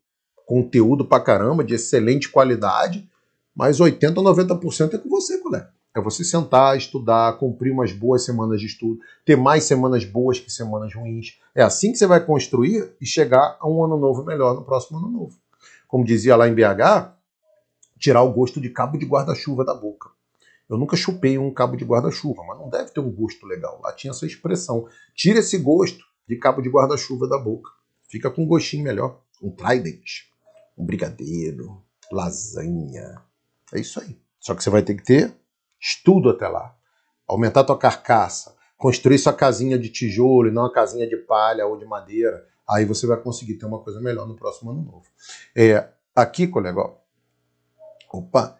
conteúdo pra caramba, de excelente qualidade, mas 80% ou 90% é com você, colega. É você sentar, estudar, cumprir umas boas semanas de estudo, ter mais semanas boas que semanas ruins. É assim que você vai construir e chegar a um ano novo melhor no próximo ano novo. Como dizia lá em BH, tirar o gosto de cabo de guarda-chuva da boca. Eu nunca chupei um cabo de guarda-chuva, mas não deve ter um gosto legal. Lá tinha essa expressão. Tira esse gosto de cabo de guarda-chuva da boca. Fica com um gostinho melhor, um trident um brigadeiro, lasanha. É isso aí. Só que você vai ter que ter estudo até lá. Aumentar tua carcaça, construir sua casinha de tijolo e não uma casinha de palha ou de madeira. Aí você vai conseguir ter uma coisa melhor no próximo ano novo. É, aqui, colega, ó. opa,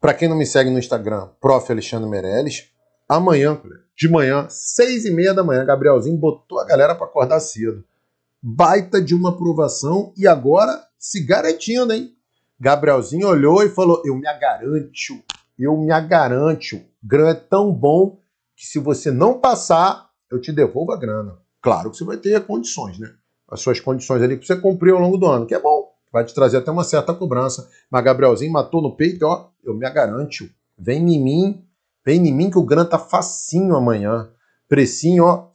para quem não me segue no Instagram, Prof. Alexandre Meirelles, amanhã, colega, de manhã, seis e meia da manhã, Gabrielzinho botou a galera para acordar cedo. Baita de uma aprovação e agora se garantindo, hein? Gabrielzinho olhou e falou: Eu me garanto, eu me garanto. Grana é tão bom que se você não passar, eu te devolvo a grana. Claro que você vai ter condições, né? As suas condições ali que você cumpriu ao longo do ano, que é bom. Vai te trazer até uma certa cobrança. Mas Gabrielzinho matou no peito, ó, eu me garanto. Vem em mim, vem em mim que o grana tá facinho amanhã. Precinho, ó,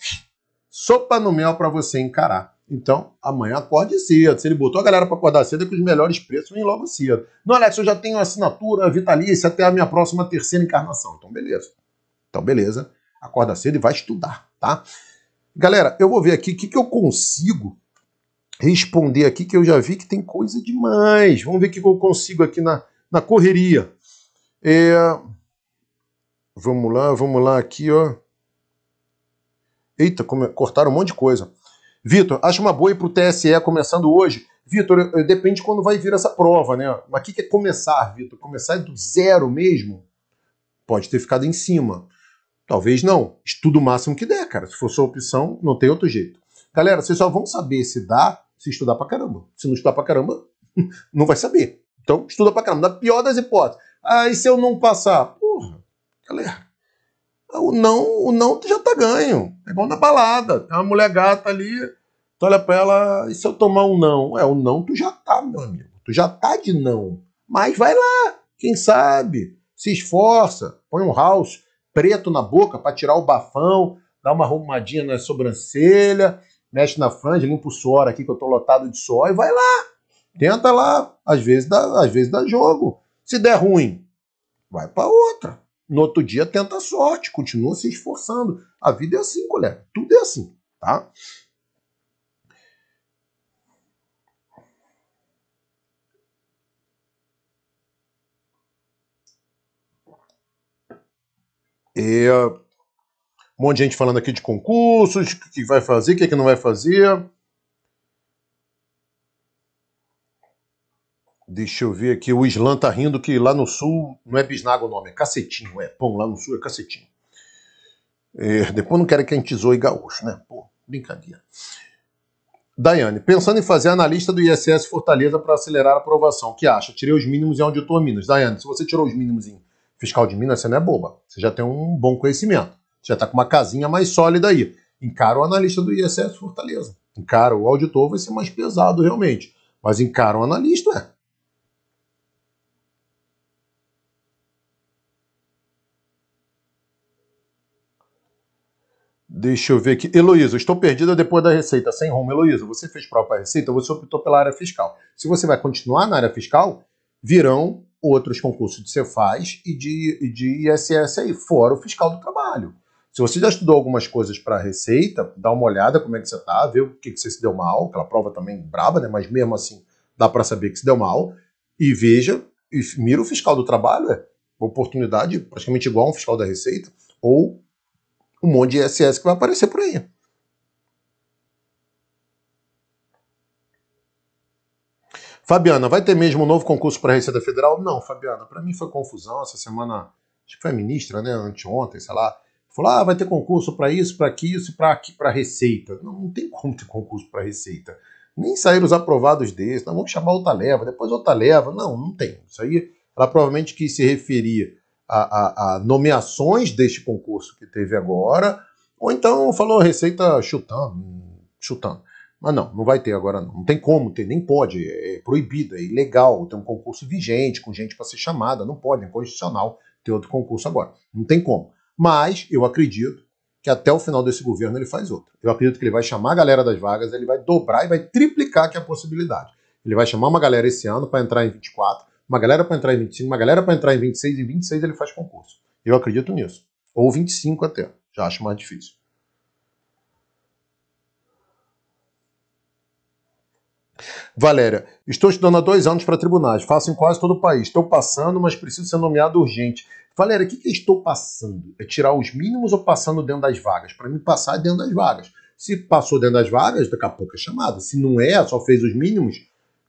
sopa no mel para você encarar. Então, amanhã acorde é cedo. Se ele botou a galera para acordar cedo, é que os melhores preços vêm logo cedo. Não, Alex, eu já tenho assinatura vitalícia até a minha próxima terceira encarnação. Então, beleza. Então, beleza. Acorda cedo e vai estudar, tá? Galera, eu vou ver aqui o que, que eu consigo responder aqui, que eu já vi que tem coisa demais. Vamos ver o que, que eu consigo aqui na, na correria. É... Vamos lá, vamos lá aqui, ó. Eita, como... cortaram um monte de coisa. Vitor, acho uma boa ir para o TSE começando hoje. Vitor, depende quando vai vir essa prova, né? Mas o que, que é começar, Vitor? Começar do zero mesmo? Pode ter ficado em cima. Talvez não. Estuda o máximo que der, cara. Se for sua opção, não tem outro jeito. Galera, vocês só vão saber se dá se estudar pra caramba. Se não estudar pra caramba, [LAUGHS] não vai saber. Então, estuda pra caramba. Na pior das hipóteses. Ah, e se eu não passar? Porra, galera, o não, o não já tá ganho. É igual na balada. Tem uma mulher gata ali, tu olha pra ela, e se eu tomar um não? É, o não tu já tá, meu amigo. Tu já tá de não. Mas vai lá, quem sabe? Se esforça, põe um house preto na boca para tirar o bafão, dá uma arrumadinha na sobrancelha, mexe na franja, limpa o suor aqui que eu tô lotado de suor e vai lá. Tenta lá, às vezes dá, às vezes dá jogo. Se der ruim, vai para outra. No outro dia tenta a sorte, continua se esforçando. A vida é assim, colega. Tudo é assim, tá? E um monte de gente falando aqui de concursos, o que vai fazer, o que, é que não vai fazer. Deixa eu ver aqui, o Islã tá rindo que lá no sul não é bisnaga o nome, é cacetinho, é pão, lá no sul é cacetinho. É, depois não quero que a gente zoe gaúcho, né? Pô, brincadeira. Daiane, pensando em fazer analista do ISS Fortaleza para acelerar a aprovação, o que acha? Tirei os mínimos em auditor Minas. Daiane, se você tirou os mínimos em fiscal de Minas, você não é boba. Você já tem um bom conhecimento. Você já está com uma casinha mais sólida aí. Encara o analista do ISS Fortaleza. Encara o auditor, vai ser mais pesado realmente. Mas encara o analista, é. Deixa eu ver aqui. Heloísa, estou perdida depois da receita sem rumo. Heloísa, você fez própria receita, você optou pela área fiscal. Se você vai continuar na área fiscal, virão outros concursos de Cefaz e de, e de ISS aí, fora o fiscal do trabalho. Se você já estudou algumas coisas para a receita, dá uma olhada como é que você tá, vê o que, que você se deu mal, aquela prova também braba, né? Mas mesmo assim dá para saber que se deu mal. E veja, e mira o fiscal do trabalho, é oportunidade praticamente igual a um fiscal da receita, ou um monte de ISS que vai aparecer por aí. Fabiana, vai ter mesmo um novo concurso para a Receita Federal? Não, Fabiana, para mim foi confusão essa semana. Acho que foi a ministra, né? Anteontem, sei lá. Falou: ah, vai ter concurso para isso, para aquilo, para aqui, para Receita. Não, não, tem como ter concurso para Receita. Nem saíram os aprovados desses. Não, vamos chamar outra leva, depois outra leva. Não, não tem. Isso aí, ela provavelmente quis se referir a, a, a nomeações deste concurso que teve agora, ou então falou receita chutando, hum, chutando. Mas não, não vai ter agora não. Não tem como ter, nem pode, é, é proibido, é ilegal tem um concurso vigente, com gente para ser chamada, não pode, é inconstitucional ter outro concurso agora. Não tem como. Mas eu acredito que até o final desse governo ele faz outro. Eu acredito que ele vai chamar a galera das vagas, ele vai dobrar e vai triplicar que a possibilidade. Ele vai chamar uma galera esse ano para entrar em 24, uma galera para entrar em 25, uma galera para entrar em 26 e 26 ele faz concurso. Eu acredito nisso. Ou 25 até, já acho mais difícil. Valéria, estou estudando há dois anos para tribunais, faço em quase todo o país. Estou passando, mas preciso ser nomeado urgente. Valéria, o que, que estou passando? É tirar os mínimos ou passando dentro das vagas? Para mim, passar é dentro das vagas. Se passou dentro das vagas, daqui a pouco é chamada. Se não é, só fez os mínimos,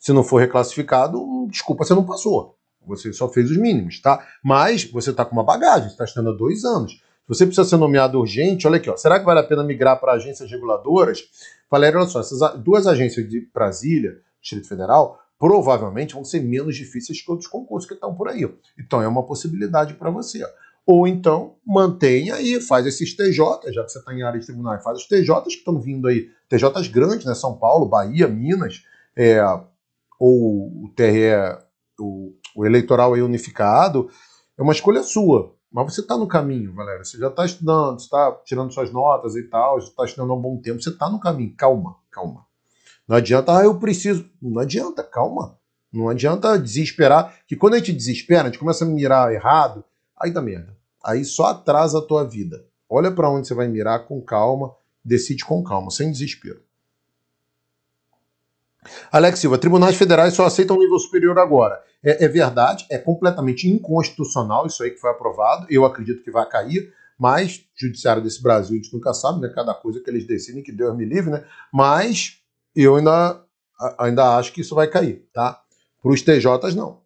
se não for reclassificado, hum, desculpa, você não passou. Você só fez os mínimos, tá? Mas você está com uma bagagem, está estando há dois anos. Se você precisa ser nomeado urgente, olha aqui, ó, será que vale a pena migrar para agências reguladoras? Valério, olha só, essas duas agências de Brasília, Distrito Federal, provavelmente vão ser menos difíceis que outros concursos que estão por aí. Ó. Então é uma possibilidade para você. Ó. Ou então mantenha aí, faz esses TJ, já que você está em área de tribunais, faz os TJs que estão vindo aí, TJs grandes, né? São Paulo, Bahia, Minas, é, ou o TRE, o, o eleitoral é unificado, é uma escolha sua. Mas você está no caminho, Valéria. Você já está estudando, está tirando suas notas e tal, já está estudando há um bom tempo, você está no caminho. Calma, calma. Não adianta, ah, eu preciso. Não adianta, calma. Não adianta desesperar, que quando a gente desespera, a gente começa a mirar errado, aí dá merda. Aí só atrasa a tua vida. Olha para onde você vai mirar com calma, decide com calma, sem desespero. Alex Silva, tribunais é. federais só aceitam nível superior agora. É, é, verdade, é completamente inconstitucional isso aí que foi aprovado. Eu acredito que vai cair, mas judiciário desse Brasil a gente nunca sabe, né? Cada coisa que eles decidem, que Deus me livre, né? Mas eu ainda, ainda acho que isso vai cair, tá? Para os TJs, não.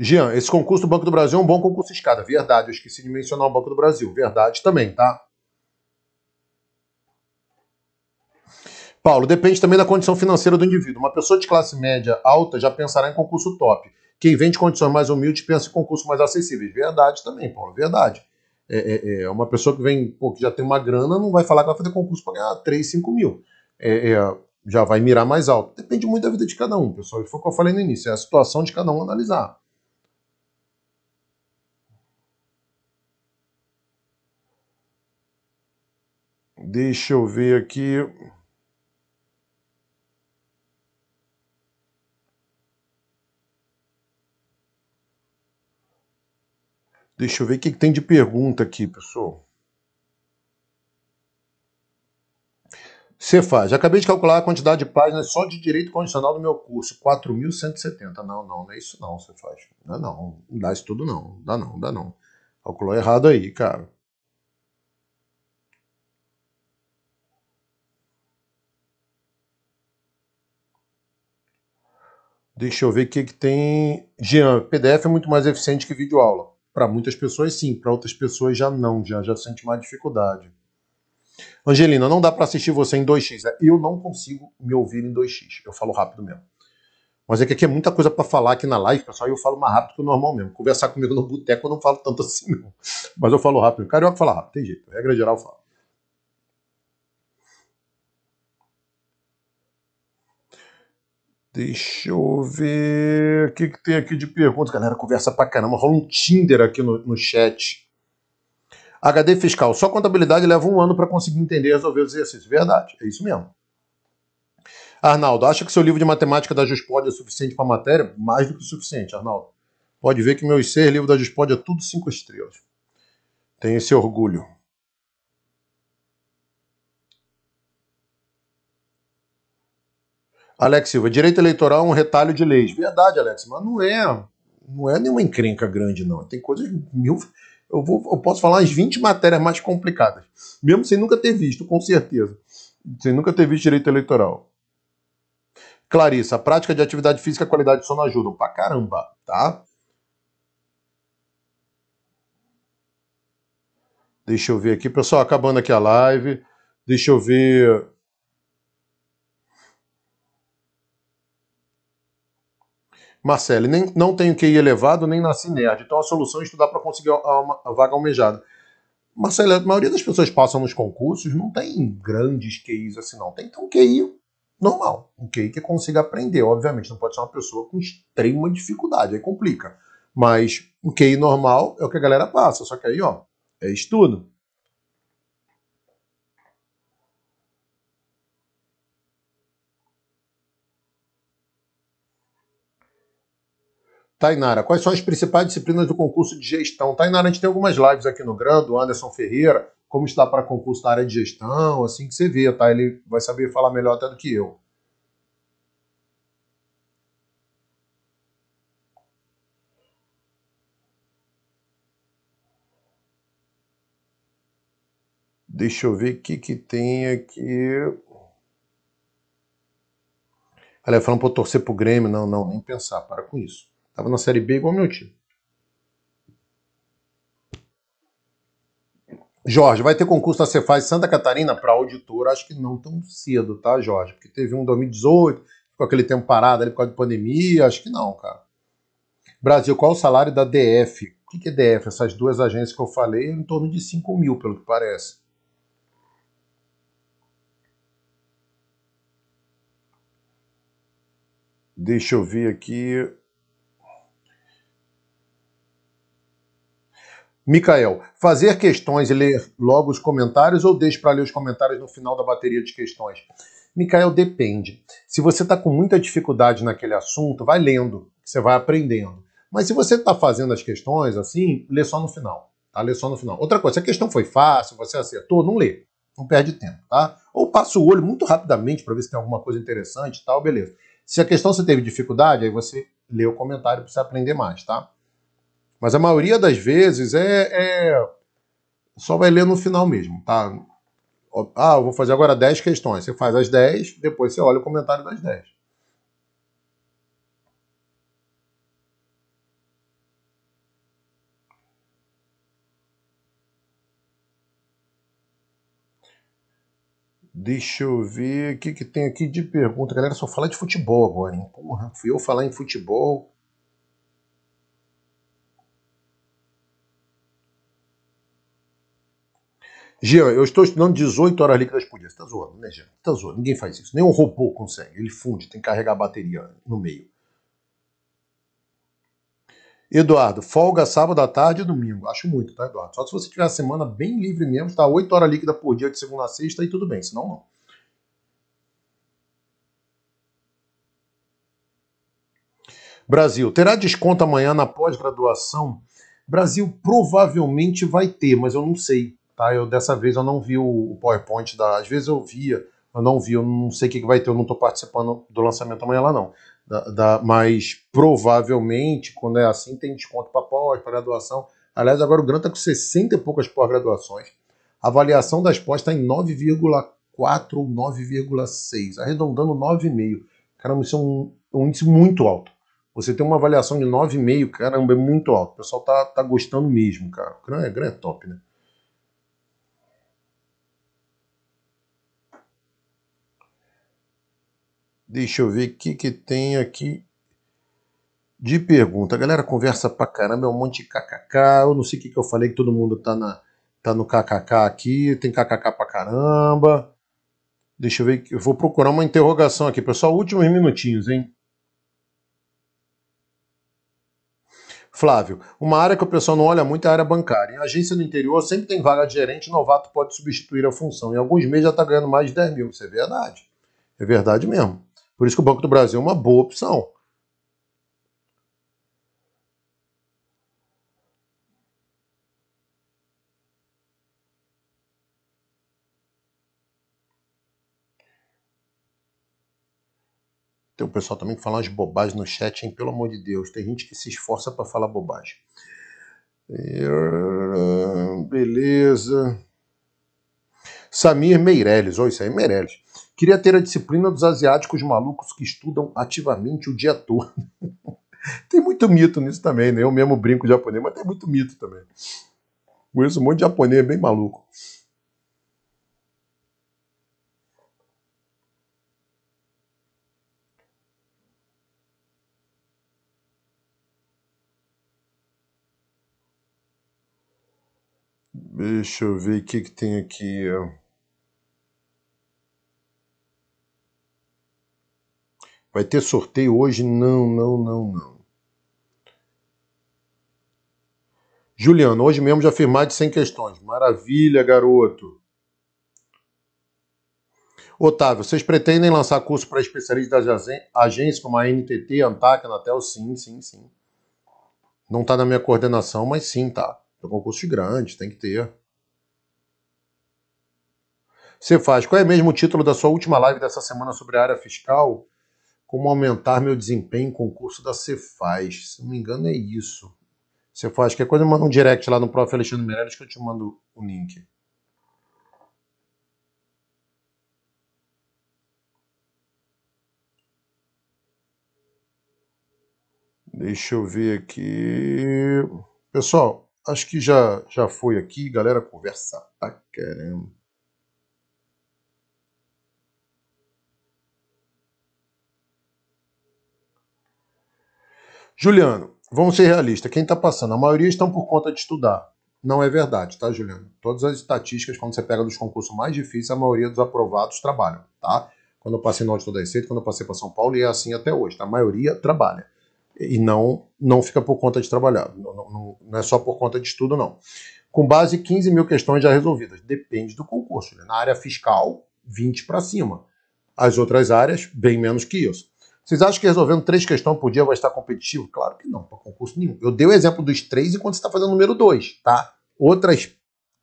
Jean, esse concurso do Banco do Brasil é um bom concurso escada. Verdade, eu esqueci de mencionar o Banco do Brasil. Verdade também, tá? Paulo, depende também da condição financeira do indivíduo. Uma pessoa de classe média alta já pensará em concurso top. Quem vem de condições mais humildes pensa em concurso mais acessíveis. Verdade também, Paulo, verdade. É, é, é uma pessoa que vem, pô, que já tem uma grana, não vai falar que vai fazer concurso para ganhar 3, 5 mil. É, é, já vai mirar mais alto. Depende muito da vida de cada um, pessoal. Foi o que eu falei no início, é a situação de cada um analisar. Deixa eu ver aqui. Deixa eu ver o que tem de pergunta aqui, pessoal. faz? acabei de calcular a quantidade de páginas só de direito condicional do meu curso, 4.170. Não, não, não é isso não, Cefaz. Não, não, é não dá isso tudo não, dá não, dá não. Calculou errado aí, cara. Deixa eu ver o que, que tem. Jean, PDF é muito mais eficiente que vídeo aula. Para muitas pessoas, sim. Para outras pessoas, já não. Já, já sente mais dificuldade. Angelina, não dá para assistir você em 2x. Né? Eu não consigo me ouvir em 2x. Eu falo rápido mesmo. Mas é que aqui é muita coisa para falar aqui na live, pessoal, e eu falo mais rápido que o normal mesmo. Conversar comigo no boteco eu não falo tanto assim, não. Mas eu falo rápido. Carioca fala rápido, tem jeito. Regra geral eu falo. Deixa eu ver. O que, que tem aqui de pergunta? Galera, conversa pra caramba. Rola um Tinder aqui no, no chat. HD fiscal. Só contabilidade leva um ano para conseguir entender e resolver os exercícios. Verdade, é isso mesmo. Arnaldo, acha que seu livro de matemática da Juspod é suficiente para a matéria? Mais do que suficiente, Arnaldo. Pode ver que meus seis livros da Juspod é tudo cinco estrelas. Tenho esse orgulho. Alex Silva, direito eleitoral é um retalho de leis. Verdade, Alex, mas não é, não é nenhuma encrenca grande, não. Tem coisas mil. Eu, vou, eu posso falar as 20 matérias mais complicadas, mesmo sem nunca ter visto, com certeza. Sem nunca ter visto direito eleitoral. Clarissa, a prática de atividade física e qualidade de sono ajudam pra caramba, tá? Deixa eu ver aqui, pessoal, acabando aqui a live. Deixa eu ver Marcelo, nem, não tenho QI elevado, nem nasci nerd, então a solução é estudar para conseguir uma, a vaga almejada. Marcelo, a maioria das pessoas passam nos concursos, não tem grandes QIs assim, não. Tem então um QI normal, um QI que consiga aprender. Obviamente, não pode ser uma pessoa com extrema dificuldade, aí complica. Mas o QI normal é o que a galera passa, só que aí, ó, é estudo. Tainara, quais são as principais disciplinas do concurso de gestão? Tainara, a gente tem algumas lives aqui no Grando, do Anderson Ferreira, como está para concurso da área de gestão, assim que você vê, tá? Ele vai saber falar melhor até do que eu. Deixa eu ver o que, que tem aqui. Ela falando para eu torcer o Grêmio. Não, não, nem pensar, para com isso. Tava na Série B igual meu time. Jorge, vai ter concurso da Cefaz Santa Catarina para auditor? Acho que não tão cedo, tá, Jorge? Porque teve um 2018, ficou aquele tempo parado ali por causa de pandemia. Acho que não, cara. Brasil, qual é o salário da DF? O que é DF? Essas duas agências que eu falei, é em torno de 5 mil, pelo que parece. Deixa eu ver aqui. Micael, fazer questões e ler logo os comentários ou deixe para ler os comentários no final da bateria de questões? Micael, depende. Se você está com muita dificuldade naquele assunto, vai lendo, você vai aprendendo. Mas se você está fazendo as questões assim, lê só no final. Tá? Lê só no final. Outra coisa, se a questão foi fácil, você acertou, não lê. Não perde tempo, tá? Ou passa o olho muito rapidamente para ver se tem alguma coisa interessante e tal, beleza. Se a questão você teve dificuldade, aí você lê o comentário para você aprender mais, tá? Mas a maioria das vezes é, é... Só vai ler no final mesmo, tá? Ah, eu vou fazer agora 10 questões. Você faz as 10, depois você olha o comentário das 10. Deixa eu ver o que, que tem aqui de pergunta. A galera só fala de futebol agora, hein? Porra, fui eu falar em futebol. Jean, eu estou estudando 18 horas líquidas por dia. Você tá zoando, né, Jean? Tá zoando, ninguém faz isso. Nem um robô consegue. Ele funde, tem que carregar a bateria no meio. Eduardo, folga sábado à tarde e domingo. Acho muito, tá, Eduardo? Só se você tiver a semana bem livre mesmo, tá 8 horas líquida por dia de segunda a sexta e tudo bem, senão não. Brasil, terá desconto amanhã na pós-graduação? Brasil provavelmente vai ter, mas eu não sei. Tá? Eu dessa vez eu não vi o PowerPoint da. Às vezes eu via, eu não vi, eu não sei o que, que vai ter, eu não estou participando do lançamento amanhã lá não. Da, da, mas provavelmente, quando é assim, tem desconto para pós, para graduação. Aliás, agora o Gran está com 60 e poucas pós-graduações. A avaliação das pós está em 9,4 ou 9,6, arredondando 9,5. Caramba, isso é um, um, índice muito alto. Você tem uma avaliação de 9,5, caramba, é muito alto. O pessoal tá, tá gostando mesmo, cara. O é, Gran é top, né? Deixa eu ver o que, que tem aqui de pergunta. A galera conversa pra caramba, é um monte de kkk. Eu não sei o que, que eu falei, que todo mundo tá, na, tá no kkk aqui. Tem kkk pra caramba. Deixa eu ver, eu vou procurar uma interrogação aqui, pessoal. Últimos minutinhos, hein? Flávio, uma área que o pessoal não olha muito é a área bancária. Em agência no interior sempre tem vaga de gerente, novato pode substituir a função. Em alguns meses já está ganhando mais de 10 mil. Isso é verdade. É verdade mesmo. Por isso que o Banco do Brasil é uma boa opção. Tem o pessoal também que fala umas bobagens no chat, hein? Pelo amor de Deus, tem gente que se esforça para falar bobagem. Beleza. Samir Meirelles, olha isso aí, é Meirelles. Queria ter a disciplina dos asiáticos malucos que estudam ativamente o dia todo. [LAUGHS] tem muito mito nisso também, né? Eu mesmo brinco japonês, mas tem muito mito também. Conheço um monte de japonês bem maluco. Deixa eu ver o que, que tem aqui. Vai ter sorteio hoje? Não, não, não, não. Juliano, hoje mesmo já fiz mais de 100 questões. Maravilha, garoto. Otávio, vocês pretendem lançar curso para especialistas das agências como a NTT, Antac, Anatel? Sim, sim, sim. Não está na minha coordenação, mas sim, tá. É um concurso grande, tem que ter. Você faz. Qual é mesmo o título da sua última live dessa semana sobre a área fiscal? como aumentar meu desempenho em concurso da Cefaz. Se não me engano, é isso. Cefaz, qualquer é coisa, manda um direct lá no Prof. Alexandre Meirelles que eu te mando o link. Deixa eu ver aqui. Pessoal, acho que já, já foi aqui. Galera, conversa pra caramba. Juliano, vamos ser realistas. Quem está passando? A maioria estão por conta de estudar. Não é verdade, tá, Juliano? Todas as estatísticas, quando você pega dos concursos mais difíceis, a maioria dos aprovados trabalham, tá? Quando eu passei no Norte da Receita, quando eu passei para São Paulo, e é assim até hoje, tá? A maioria trabalha. E não, não fica por conta de trabalhar. Não, não, não é só por conta de estudo, não. Com base em 15 mil questões já resolvidas. Depende do concurso. Né? Na área fiscal, 20 para cima. As outras áreas, bem menos que isso. Vocês acham que resolvendo três questões por dia vai estar competitivo? Claro que não, para concurso nenhum. Eu dei o exemplo dos três enquanto você está fazendo o número dois, tá? Outras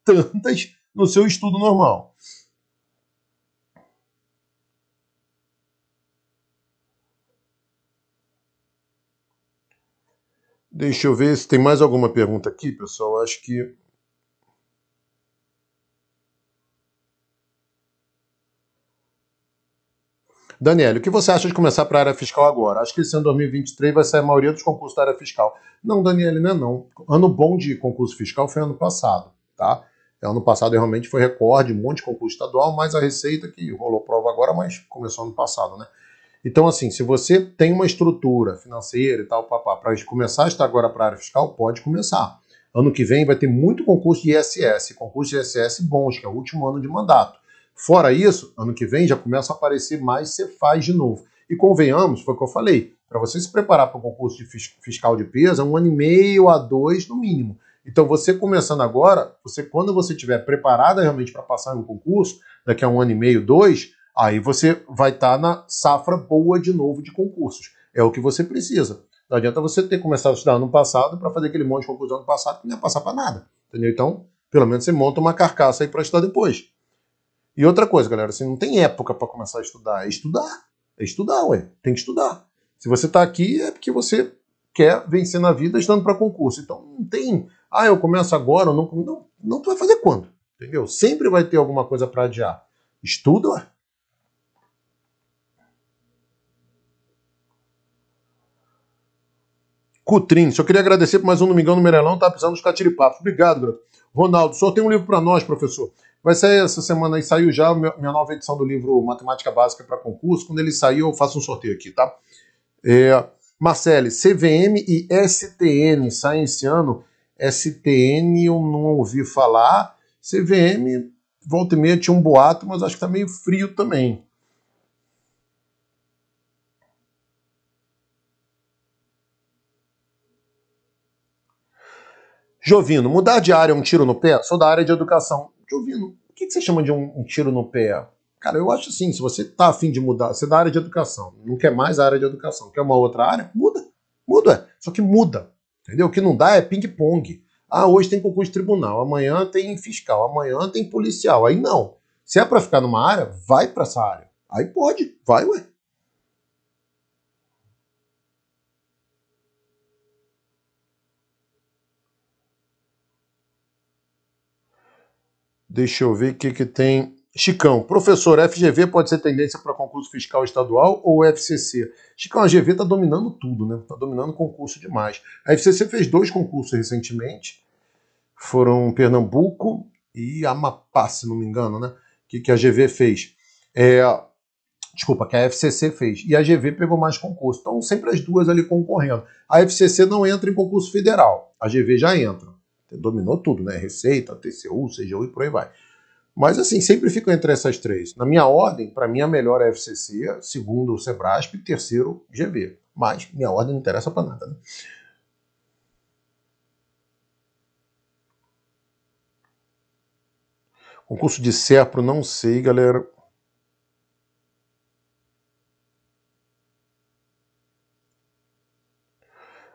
tantas no seu estudo normal. Deixa eu ver se tem mais alguma pergunta aqui, pessoal. Acho que Daniel, o que você acha de começar para a área fiscal agora? Acho que esse ano 2023 vai sair a maioria dos concursos da área fiscal. Não, Daniel, não é não. Ano bom de concurso fiscal foi ano passado, tá? É, ano passado realmente foi recorde, um monte de concurso estadual, mas a receita que rolou prova agora, mas começou ano passado, né? Então, assim, se você tem uma estrutura financeira e tal, para começar a estar agora para a área fiscal, pode começar. Ano que vem vai ter muito concurso de ISS, concurso de ISS bons, que é o último ano de mandato. Fora isso, ano que vem já começa a aparecer mais Cefaz de novo. E convenhamos, foi o que eu falei, para você se preparar para o concurso de fiscal de peso, é um ano e meio a dois no mínimo. Então, você começando agora, você quando você estiver preparada realmente para passar no concurso, daqui a um ano e meio, dois, aí você vai estar tá na safra boa de novo de concursos. É o que você precisa. Não adianta você ter começado a estudar no passado para fazer aquele monte de concurso ano passado que não ia passar para nada. Entendeu? Então, pelo menos você monta uma carcaça aí para estudar depois. E outra coisa, galera, você assim, não tem época para começar a estudar. É estudar. É estudar, ué. Tem que estudar. Se você está aqui é porque você quer vencer na vida estando para concurso. Então não tem, ah, eu começo agora, eu não, não, não tu vai fazer quando, entendeu? Sempre vai ter alguma coisa para adiar. Estuda, ué. Cutrim, só queria agradecer por mais um Domingão no Merelão, tá precisando dos catiripapos. Obrigado, garoto. Ronaldo, só tem um livro para nós, professor. Vai sair essa semana aí, saiu já minha nova edição do livro Matemática Básica para Concurso. Quando ele sair, eu faço um sorteio aqui, tá? É, Marcele, CVM e STN saem esse ano. STN eu não ouvi falar. CVM, volta e meia tinha um boato, mas acho que tá meio frio também. Jovino, mudar de área é um tiro no pé? Sou da área de educação ouvindo. o que, que você chama de um, um tiro no pé? Cara, eu acho assim, se você tá afim de mudar, você é da área de educação, não quer mais a área de educação, quer uma outra área, muda. Muda, só que muda. Entendeu? O que não dá é ping-pong. Ah, hoje tem concurso de tribunal, amanhã tem fiscal, amanhã tem policial. Aí não. Se é para ficar numa área, vai para essa área. Aí pode, vai, ué. Deixa eu ver o que, que tem. Chicão, professor, FGV pode ser tendência para concurso fiscal estadual ou FCC? Chicão, a GV está dominando tudo, né? Está dominando concurso demais. A FCC fez dois concursos recentemente. Foram Pernambuco e Amapá, se não me engano, né? O que, que a GV fez? É, desculpa, que a FCC fez. E a GV pegou mais concurso. Então, sempre as duas ali concorrendo. A FCC não entra em concurso federal, a GV já entra dominou tudo, né? Receita, TCU, CGU e por aí vai. Mas assim, sempre fico entre essas três. Na minha ordem, para mim a melhor é a FCC, segundo o Sebrasp, terceiro GV. Mas minha ordem não interessa para nada, né? Concurso de SERPRO, não sei, galera.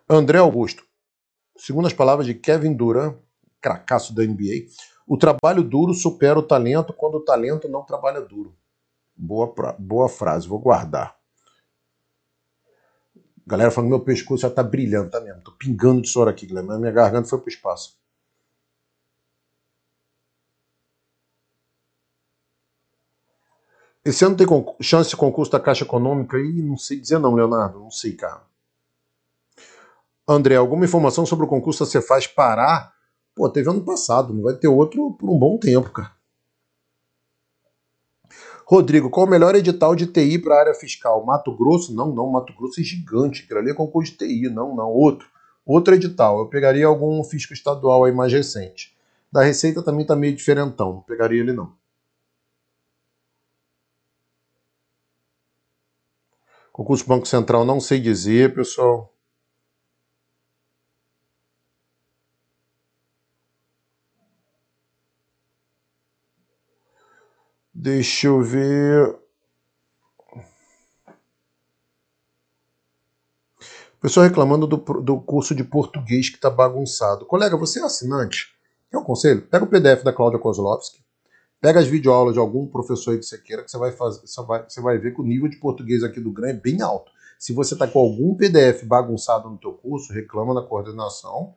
André Augusto. Segundo as palavras de Kevin Durant, cracaço da NBA, o trabalho duro supera o talento quando o talento não trabalha duro. Boa, boa frase, vou guardar. A galera falando, meu pescoço já tá brilhando, tá mesmo? Tô pingando de suor aqui, Guilherme. Minha garganta foi pro espaço. Esse ano tem chance de concurso da Caixa Econômica? Ih, não sei dizer não, Leonardo. Não sei, cara. André, alguma informação sobre o concurso da Cefaz parar? Pô, teve ano passado, não vai ter outro por um bom tempo, cara. Rodrigo, qual o melhor edital de TI para a área fiscal? Mato Grosso? Não, não, Mato Grosso é gigante. Aquilo ali é concurso de TI, não, não, outro. Outro edital. Eu pegaria algum fisco estadual aí mais recente. Da Receita também está meio diferentão, não pegaria ele não. Concurso Banco Central, não sei dizer, pessoal. Deixa eu ver. Pessoal reclamando do, do curso de português que está bagunçado. Colega, você é assinante? Eu um conselho? Pega o PDF da Cláudia Kozlovski, pega as videoaulas de algum professor que você queira, que você vai, fazer, você vai, você vai ver que o nível de português aqui do GRAM é bem alto. Se você está com algum PDF bagunçado no teu curso, reclama na coordenação.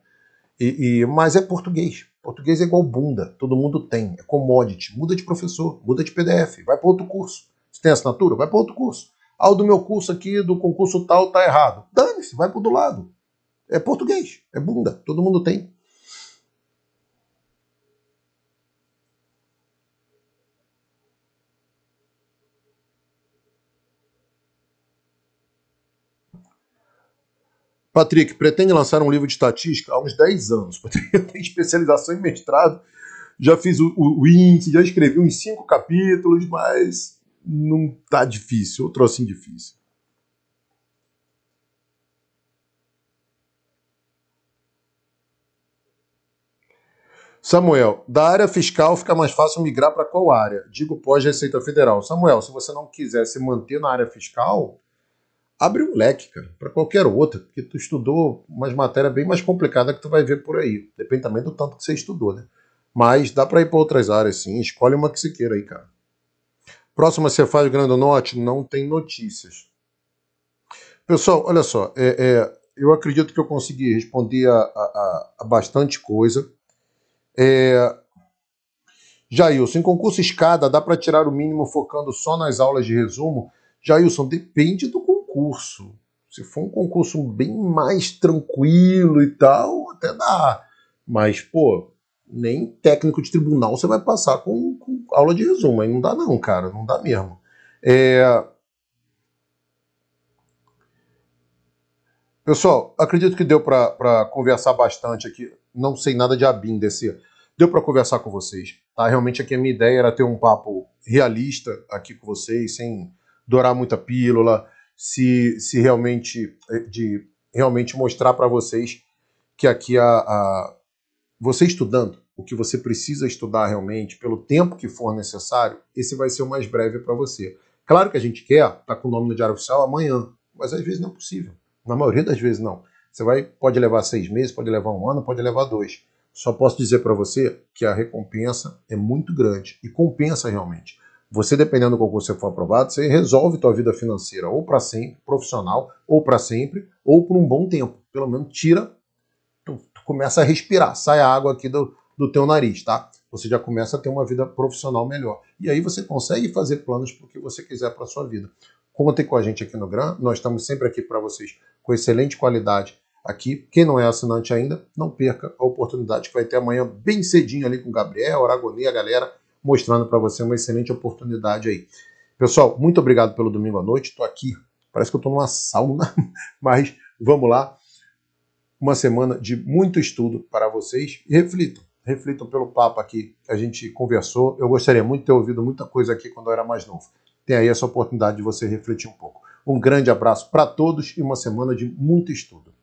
E, e, mas é português. Português é igual bunda, todo mundo tem, é commodity. Muda de professor, muda de PDF, vai para outro curso. Se tem assinatura, vai para outro curso. Ah, o do meu curso aqui, do concurso tal, tá errado. Dane-se, vai para do lado. É português, é bunda, todo mundo tem. Patrick, pretende lançar um livro de estatística há uns 10 anos. [LAUGHS] Eu tenho especialização em mestrado, já fiz o, o, o índice, já escrevi uns 5 capítulos, mas não tá difícil, outro é assim difícil. Samuel, da área fiscal fica mais fácil migrar para qual área? Digo pós-Receita Federal. Samuel, se você não quiser se manter na área fiscal, abre um leque, cara, para qualquer outra, porque tu estudou umas matéria bem mais complicada que tu vai ver por aí. Depende também do tanto que você estudou, né? Mas dá para ir para outras áreas, sim. Escolhe uma que você queira aí, cara. Próxima Cefaz Grande do Norte não tem notícias. Pessoal, olha só, é, é, eu acredito que eu consegui responder a, a, a bastante coisa. É, Jailson, em concurso escada dá para tirar o mínimo focando só nas aulas de resumo? Jailson, depende do concurso concurso, se for um concurso bem mais tranquilo e tal, até dá. Mas, pô, nem técnico de tribunal você vai passar com, com aula de resumo. Aí não dá, não, cara. Não dá mesmo. É... Pessoal, acredito que deu para conversar bastante aqui. Não sei nada de Abin desse. Deu para conversar com vocês. Tá? Realmente aqui a minha ideia era ter um papo realista aqui com vocês, sem dourar muita pílula se, se realmente eh, de realmente mostrar para vocês que aqui a, a você estudando o que você precisa estudar realmente pelo tempo que for necessário, esse vai ser o mais breve para você. Claro que a gente quer estar tá com o nome no Diário Oficial amanhã, mas às vezes não é possível. Na maioria das vezes não. Você vai, pode levar seis meses, pode levar um ano, pode levar dois. Só posso dizer para você que a recompensa é muito grande e compensa realmente. Você, dependendo do concurso que você for aprovado, você resolve tua vida financeira ou para sempre, profissional, ou para sempre, ou por um bom tempo. Pelo menos tira, tu, tu, começa a respirar, sai a água aqui do, do teu nariz, tá? Você já começa a ter uma vida profissional melhor. E aí você consegue fazer planos para que você quiser para sua vida. Contem com a gente aqui no Gran, nós estamos sempre aqui para vocês com excelente qualidade aqui. Quem não é assinante ainda, não perca a oportunidade que vai ter amanhã bem cedinho ali com o Gabriel, Aragoni, a galera mostrando para você uma excelente oportunidade aí. Pessoal, muito obrigado pelo domingo à noite. Estou aqui, parece que eu estou numa sauna, [LAUGHS] mas vamos lá. Uma semana de muito estudo para vocês. E reflitam, reflitam pelo papo aqui que a gente conversou. Eu gostaria muito de ter ouvido muita coisa aqui quando eu era mais novo. Tem aí essa oportunidade de você refletir um pouco. Um grande abraço para todos e uma semana de muito estudo.